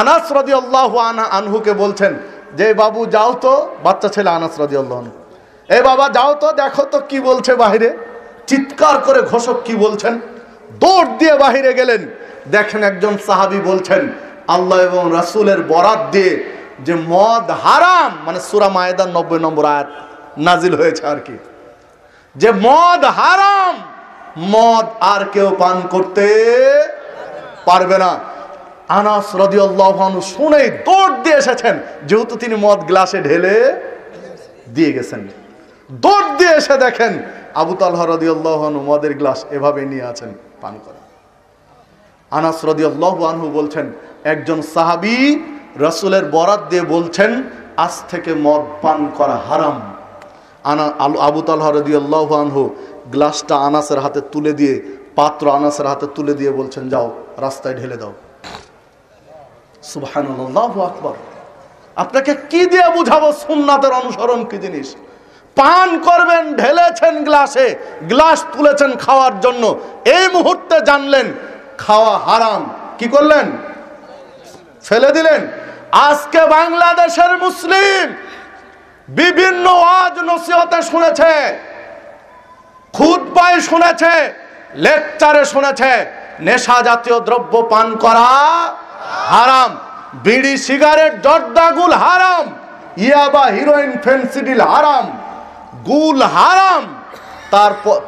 আনাস রদি আনহা আনহুকে বলছেন যে বাবু যাও তো বাচ্চা ছেলে আনাস রদিউল্লাহ আনহু এ বাবা যাও তো দেখো তো কি বলছে বাহিরে চিৎকার করে ঘোষক কি বলছেন দৌড় দিয়ে বাহিরে গেলেন দেখেন একজন সাহাবি বলছেন আল্লাহ এবং রাসুলের বরাত দিয়ে যে মদ হারাম মানে সুরা মায়েদার নব্বই নম্বর আয়াত নাজিল হয়েছে আর কি যে মদ হারাম মদ আর কেউ পান করতে পারবে না আনাস রদিউল্লাহন শুনেই দৌড় দিয়ে এসেছেন যেহেতু তিনি মদ গ্লাসে ঢেলে দিয়ে গেছেন দৌড় দিয়ে এসে দেখেন আবু তালহা রদিউল্লাহন মদের গ্লাস এভাবে নিয়ে আছেন পান করেন আনাস রদিউল্লাহ আনহু বলছেন একজন সাহাবি রাসুলের বরাত দিয়ে বলছেন আজ থেকে মদ পান করা হারাম আনা আবু তালহা রদি আনহু গ্লাসটা আনাসের হাতে তুলে দিয়ে পাত্র আনাসের হাতে তুলে দিয়ে বলছেন যাও রাস্তায় ঢেলে দাও সুবাহ আকবর আপনাকে কি দিয়ে বুঝাবো সোমনাথের অনুসরণ কি জিনিস পান করবেন ঢেলেছেন গ্লাসে গ্লাস তুলেছেন খাওয়ার জন্য এই মুহূর্তে জানলেন খাওয়া হারাম কি করলেন ফেলে দিলেন আজকে বাংলাদেশের মুসলিম বিভিন্ন আজ নসিহতে শুনেছে পায় শুনেছে লেকচারে শুনেছে নেশা জাতীয় দ্রব্য পান করা হারাম বিড়ি সিগারেট জর্দাগুল হারাম ইয়াবা হিরোইন ফেন্সিডিল হারাম গুল হারাম তারপর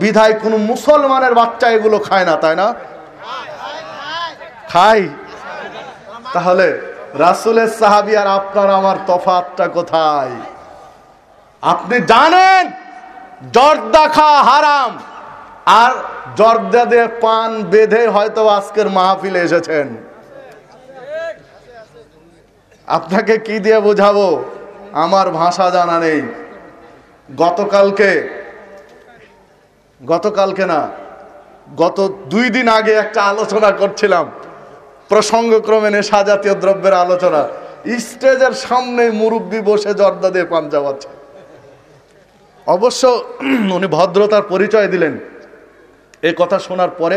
বিধায় কোনো মুসলমানের বাচ্চা এগুলো খায় না তাই না খাই তাহলে রাসুলের সাহাবি আর আপনার আমার তফাতটা কোথায় আপনি জানেন জর্দা খাওয়া হারাম আর জর্দা দিয়ে পান বেঁধে হয়তো আজকের মাহফিলে এসেছেন আপনাকে কি দিয়ে বোঝাবো আমার ভাষা জানা নেই গতকালকে গতকালকে না গত দুই দিন আগে একটা আলোচনা করছিলাম প্রসঙ্গক্রমে নেশা জাতীয় দ্রব্যের আলোচনা স্টেজের সামনে মুরব্বী বসে জর্দা দিয়ে পাঞ্জাব আছে অবশ্য উনি ভদ্রতার পরিচয় দিলেন এ কথা শোনার পরে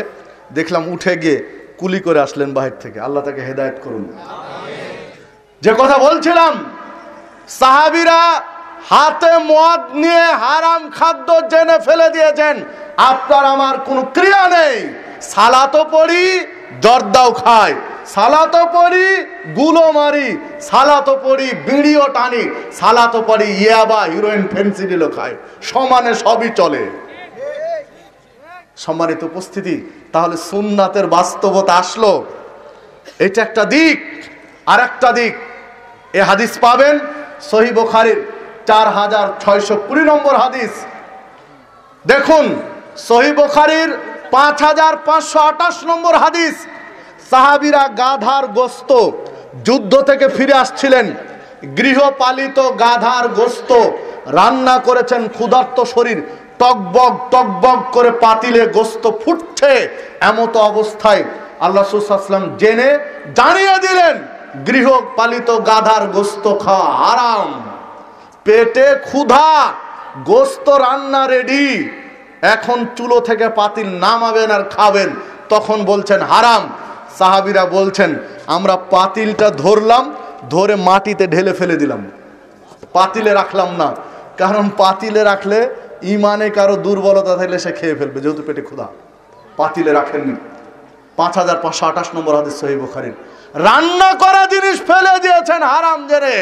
দেখলাম উঠে গিয়ে কুলি করে আসলেন বাহির থেকে আল্লাহ তাকে হেদায়ত করুন যে কথা বলছিলাম সাহাবিরা হাতে মদ নিয়ে হারাম খাদ্য জেনে ফেলে দিয়েছেন আপনার আমার কোনো ক্রিয়া নেই সালাতো পড়ি জর্দাও খায় সালাতো পড়ি গুলো মারি সালাতো পড়ি বিড়িও টানি সালাতো পড়ি ইয়াবা হিরোইন ফেন্সিডিলও খায় সমানে সবই চলে সম্মানিত উপস্থিতি তাহলে সুন্নাতের বাস্তবতা আসলো এটা একটা দিক আর একটা দিক এ হাদিস পাবেন সহি বোখারির চার হাজার ছয়শো কুড়ি নম্বর হাদিস দেখুন সহি বোখারির পাঁচ হাজার পাঁচশো আঠাশ নম্বর হাদিস সাহাবিরা গাধার গোস্ত যুদ্ধ থেকে ফিরে আসছিলেন গৃহপালিত গাধার গোস্ত রান্না করেছেন ক্ষুধার্ত শরীর টকবক টকবক করে পাতিলে গোস্ত ফুটছে এমতো অবস্থায় আল্লাহ সুসাল্লাম জেনে জানিয়ে দিলেন গৃহপালিত গাধার গোস্ত খাওয়া আরাম পেটে ক্ষুধা গোস্ত রান্না রেডি এখন চুলো থেকে পাতিল নামাবেন আর খাবেন তখন বলছেন হারাম সাহাবিরা বলছেন আমরা পাতিলটা ধরলাম ধরে মাটিতে ঢেলে ফেলে দিলাম পাতিলে রাখলাম না কারণ পাতিলে রাখলে ইমানে কারো দুর্বলতা থাকলে সে খেয়ে ফেলবে যেহেতু পেটে ক্ষুধা পাতিলে রাখেননি পাঁচ হাজার পাঁচশো আঠাশ নম্বর হাদিস সহি বুখারির রান্না করা জিনিস ফেলে দিয়েছেন হারাম জেনে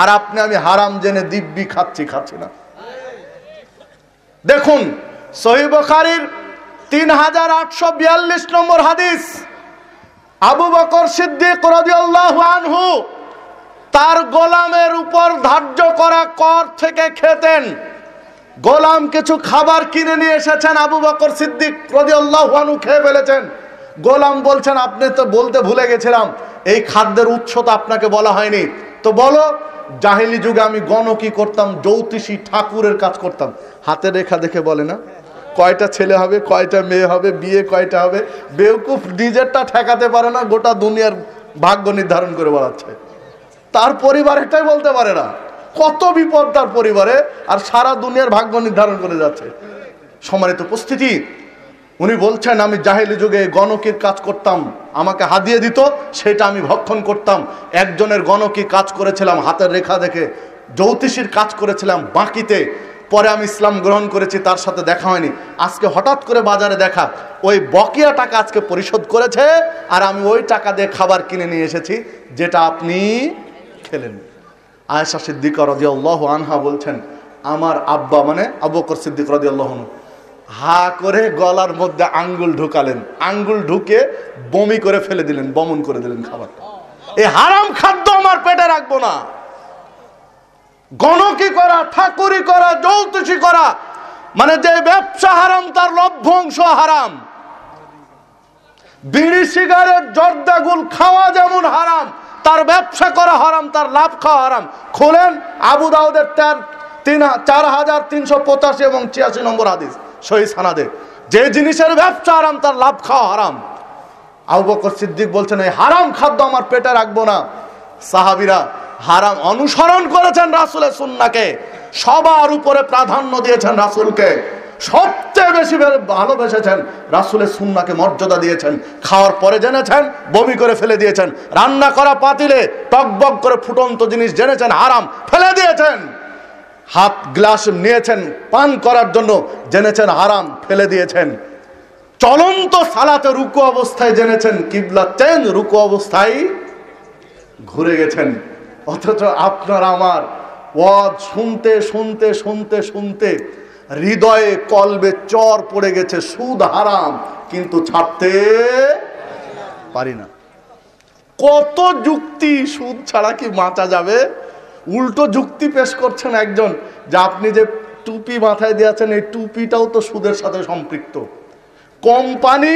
আর আপনি আমি হারাম জেনে দিব্যি খাচ্ছি খাচ্ছি না দেখুন সহিবখারির তিন হাজার আটশো বিয়াল্লিশ নম্বর হাদিস আবু বকর সিদ্দিক আনহু তার গোলামের উপর ধার্য করা কর থেকে খেতেন গোলাম কিছু খাবার কিনে নিয়ে এসেছেন আবু বকর সিদ্দিক রদিউল্লাহানু খেয়ে ফেলেছেন গোলাম বলছেন আপনি তো বলতে ভুলে গেছিলাম এই খাদ্যের উৎস তো আপনাকে বলা হয়নি তো বলো জাহেলি যুগে আমি গণ কি করতাম জ্যোতিষী ঠাকুরের কাজ করতাম হাতের রেখা দেখে বলে না কয়টা ছেলে হবে কয়টা মেয়ে হবে বিয়ে কয়টা হবে বেউকুফ নিজেরটা ঠেকাতে পারে না গোটা দুনিয়ার ভাগ্য নির্ধারণ করে বলাচ্ছে তার পরিবার এটাই বলতে পারে না কত বিপদ তার পরিবারে আর সারা দুনিয়ার ভাগ্য নির্ধারণ করে যাচ্ছে সমানিত উপস্থিতি উনি বলছেন আমি জাহেলি যুগে গণকের কাজ করতাম আমাকে হাদিয়ে দিত সেটা আমি ভক্ষণ করতাম একজনের গণকে কাজ করেছিলাম হাতের রেখা দেখে জ্যোতিষীর কাজ করেছিলাম বাঁকিতে পরে আমি ইসলাম গ্রহণ করেছি তার সাথে দেখা হয়নি আজকে হঠাৎ করে বাজারে দেখা ওই বকেয়া টাকা আজকে পরিশোধ করেছে আর আমি ওই টাকা দিয়ে খাবার কিনে নিয়ে এসেছি যেটা আপনি খেলেন আয়েশা সিদ্দিক রদিয়াল্লাহ আনহা বলছেন আমার আব্বা মানে আবকর সিদ্দিক রদিয়াল্লাহনু হা করে গলার মধ্যে আঙ্গুল ঢুকালেন আঙ্গুল ঢুকে বমি করে ফেলে দিলেন বমন করে দিলেন খাবারটা এই হারাম খাদ্য আমার পেটে রাখবো না গণকি করা ঠাকুরি করা যৌতুষি করা মানে যে ব্যবসা হারাম তার লভ্যংশ হারাম বিড়ি সিগারেট জর্দাগুল খাওয়া যেমন হারাম তার ব্যবসা করা হারাম তার লাভ খাওয়া হারাম খোলেন আবু দাউদের তার তিন চার হাজার তিনশো পঁচাশি এবং ছিয়াশি নম্বর হাদিস সহি সানাদে যে জিনিসের ব্যবসা হারাম তার লাভ খাওয়া হারাম আবু বকর সিদ্দিক বলছেন এই হারাম খাদ্য আমার পেটে রাখবো না সাহাবিরা হারাম অনুসরণ করেছেন রাসুলের সুন্নাকে সবার উপরে প্রাধান্য দিয়েছেন রাসুলকে সবচেয়ে বেশি ভালোবেসেছেন রাসুলের সুন্নাকে মর্যাদা দিয়েছেন খাওয়ার পরে জেনেছেন বমি করে ফেলে দিয়েছেন রান্না করা পাতিলে টকবক করে ফুটন্ত জিনিস জেনেছেন হারাম ফেলে দিয়েছেন হাত গ্লাস নিয়েছেন পান করার জন্য জেনেছেন হারাম ফেলে দিয়েছেন চলন্ত সালাতে রুকু অবস্থায় জেনেছেন কিবলা চেন রুকু অবস্থায় ঘুরে গেছেন অথচ আপনার আমার ওয়াজ শুনতে শুনতে শুনতে শুনতে হৃদয়ে কলবে চর পড়ে গেছে সুদ হারাম কিন্তু ছাড়তে পারি না কত যুক্তি সুদ ছাড়া কি বাঁচা যাবে উল্টো যুক্তি পেশ করছেন একজন যে আপনি যে টুপি মাথায় দিয়েছেন এই টুপিটাও তো সুদের সাথে সম্পৃক্ত কোম্পানি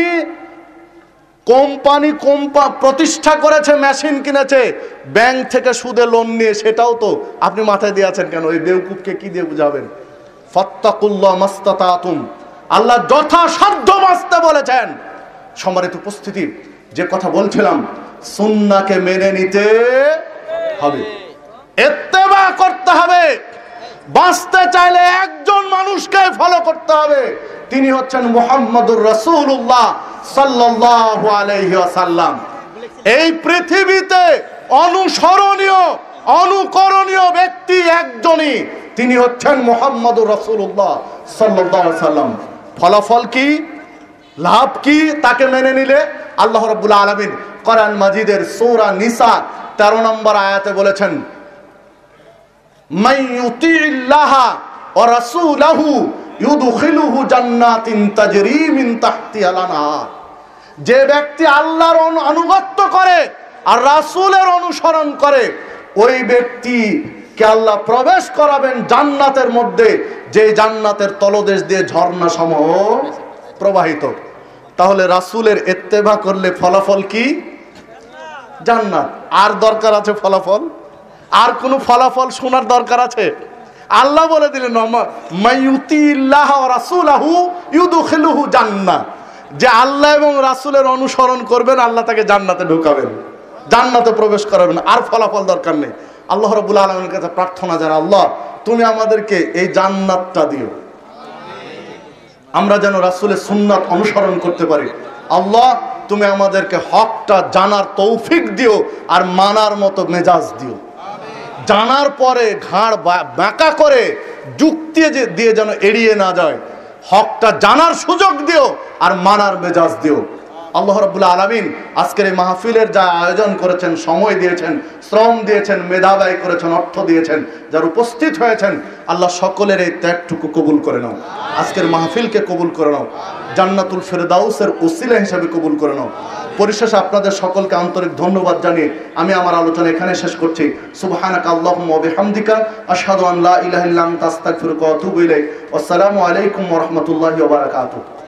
কোম্পানি কোম্পা প্রতিষ্ঠা করেছে মেশিন কিনেছে ব্যাংক থেকে সুদে লোন নিয়ে সেটাও তো আপনি মাথায় দিয়ে আছেন কেন ওই বেউকুপকে কি দিয়ে বুঝাবেন ফত্তাকুল্লাহ মাস্তাতুম আল্লাহ যথাসাধ্য বাঁচতে বলেছেন সমারিত উপস্থিতি যে কথা বলছিলাম সুন্নাকে মেনে নিতে হবে এত্তেবা করতে হবে বাঁচতে চাইলে একজন মানুষকে ফলো করতে হবে তিনি হচ্ছেন মোহাম্মদুর রসুল্লাহ সাল্লাহ আলহ্লাম এই পৃথিবীতে অনুসরণীয় অনুকরণীয় ব্যক্তি একজনই তিনি হচ্ছেন মোহাম্মদুর রসুল্লাহ সাল্লাম ফলাফল কি লাভ কি তাকে মেনে নিলে আল্লাহ রবুল্লা আলমিন করান মাজিদের সৌরা নিসা তেরো নম্বর আয়াতে বলেছেন মাই যে ব্যক্তি আল্লাহর আনুগত্য করে আর রাসুলের অনুসরণ করে ওই ব্যক্তি কে আল্লাহ প্রবেশ করাবেন জান্নাতের মধ্যে যে জান্নাতের তলদেশ দিয়ে ঝর্ণা সমূহ প্রবাহিত তাহলে রাসুলের এত্তেবা করলে ফলাফল কি জান্নাত আর দরকার আছে ফলাফল আর কোনো ফলাফল শোনার দরকার আছে আল্লাহ বলে দিলেন জান্না যে আল্লাহ এবং রাসুলের অনুসরণ করবেন আল্লাহ তাকে জান্নাতে ঢুকাবেন জান্নাতে প্রবেশ করাবেন আর ফলাফল দরকার নেই আল্লাহ রবুল আলমের কাছে প্রার্থনা যারা আল্লাহ তুমি আমাদেরকে এই জান্নাতটা দিও আমরা যেন রাসুলের সুন্নাত অনুসরণ করতে পারি আল্লাহ তুমি আমাদেরকে হকটা জানার তৌফিক দিও আর মানার মতো মেজাজ দিও জানার পরে ঘাড় বাঁকা করে যুক্তি দিয়ে যেন এড়িয়ে না যায় হকটা জানার সুযোগ দিও আর মানার মেজাজ দিও আল্লাহ রব্বুল আলমিন আজকের এই মাহফিলের যা আয়োজন করেছেন সময় দিয়েছেন শ্রম দিয়েছেন মেধা ব্যয় করেছেন অর্থ দিয়েছেন যার উপস্থিত হয়েছেন আল্লাহ সকলের এই ত্যাগটুকু কবুল করে নাও আজকের মাহফিলকে কবুল করে নাও জান্নাতুল ফেরদাউসের ওসিলা হিসাবে কবুল করে নাও পরিশেষে আপনাদের সকলকে আন্তরিক ধন্যবাদ জানিয়ে আমি আমার আলোচনা এখানে শেষ করছি সুবহানাক আল্লাহুম্মা ওয়া বিহামদিকা আশহাদু আন লা ইলাহা ইল্লা আসসালামু আলাইকুম রহমতুল্লাহ রাহমাতুল্লাহি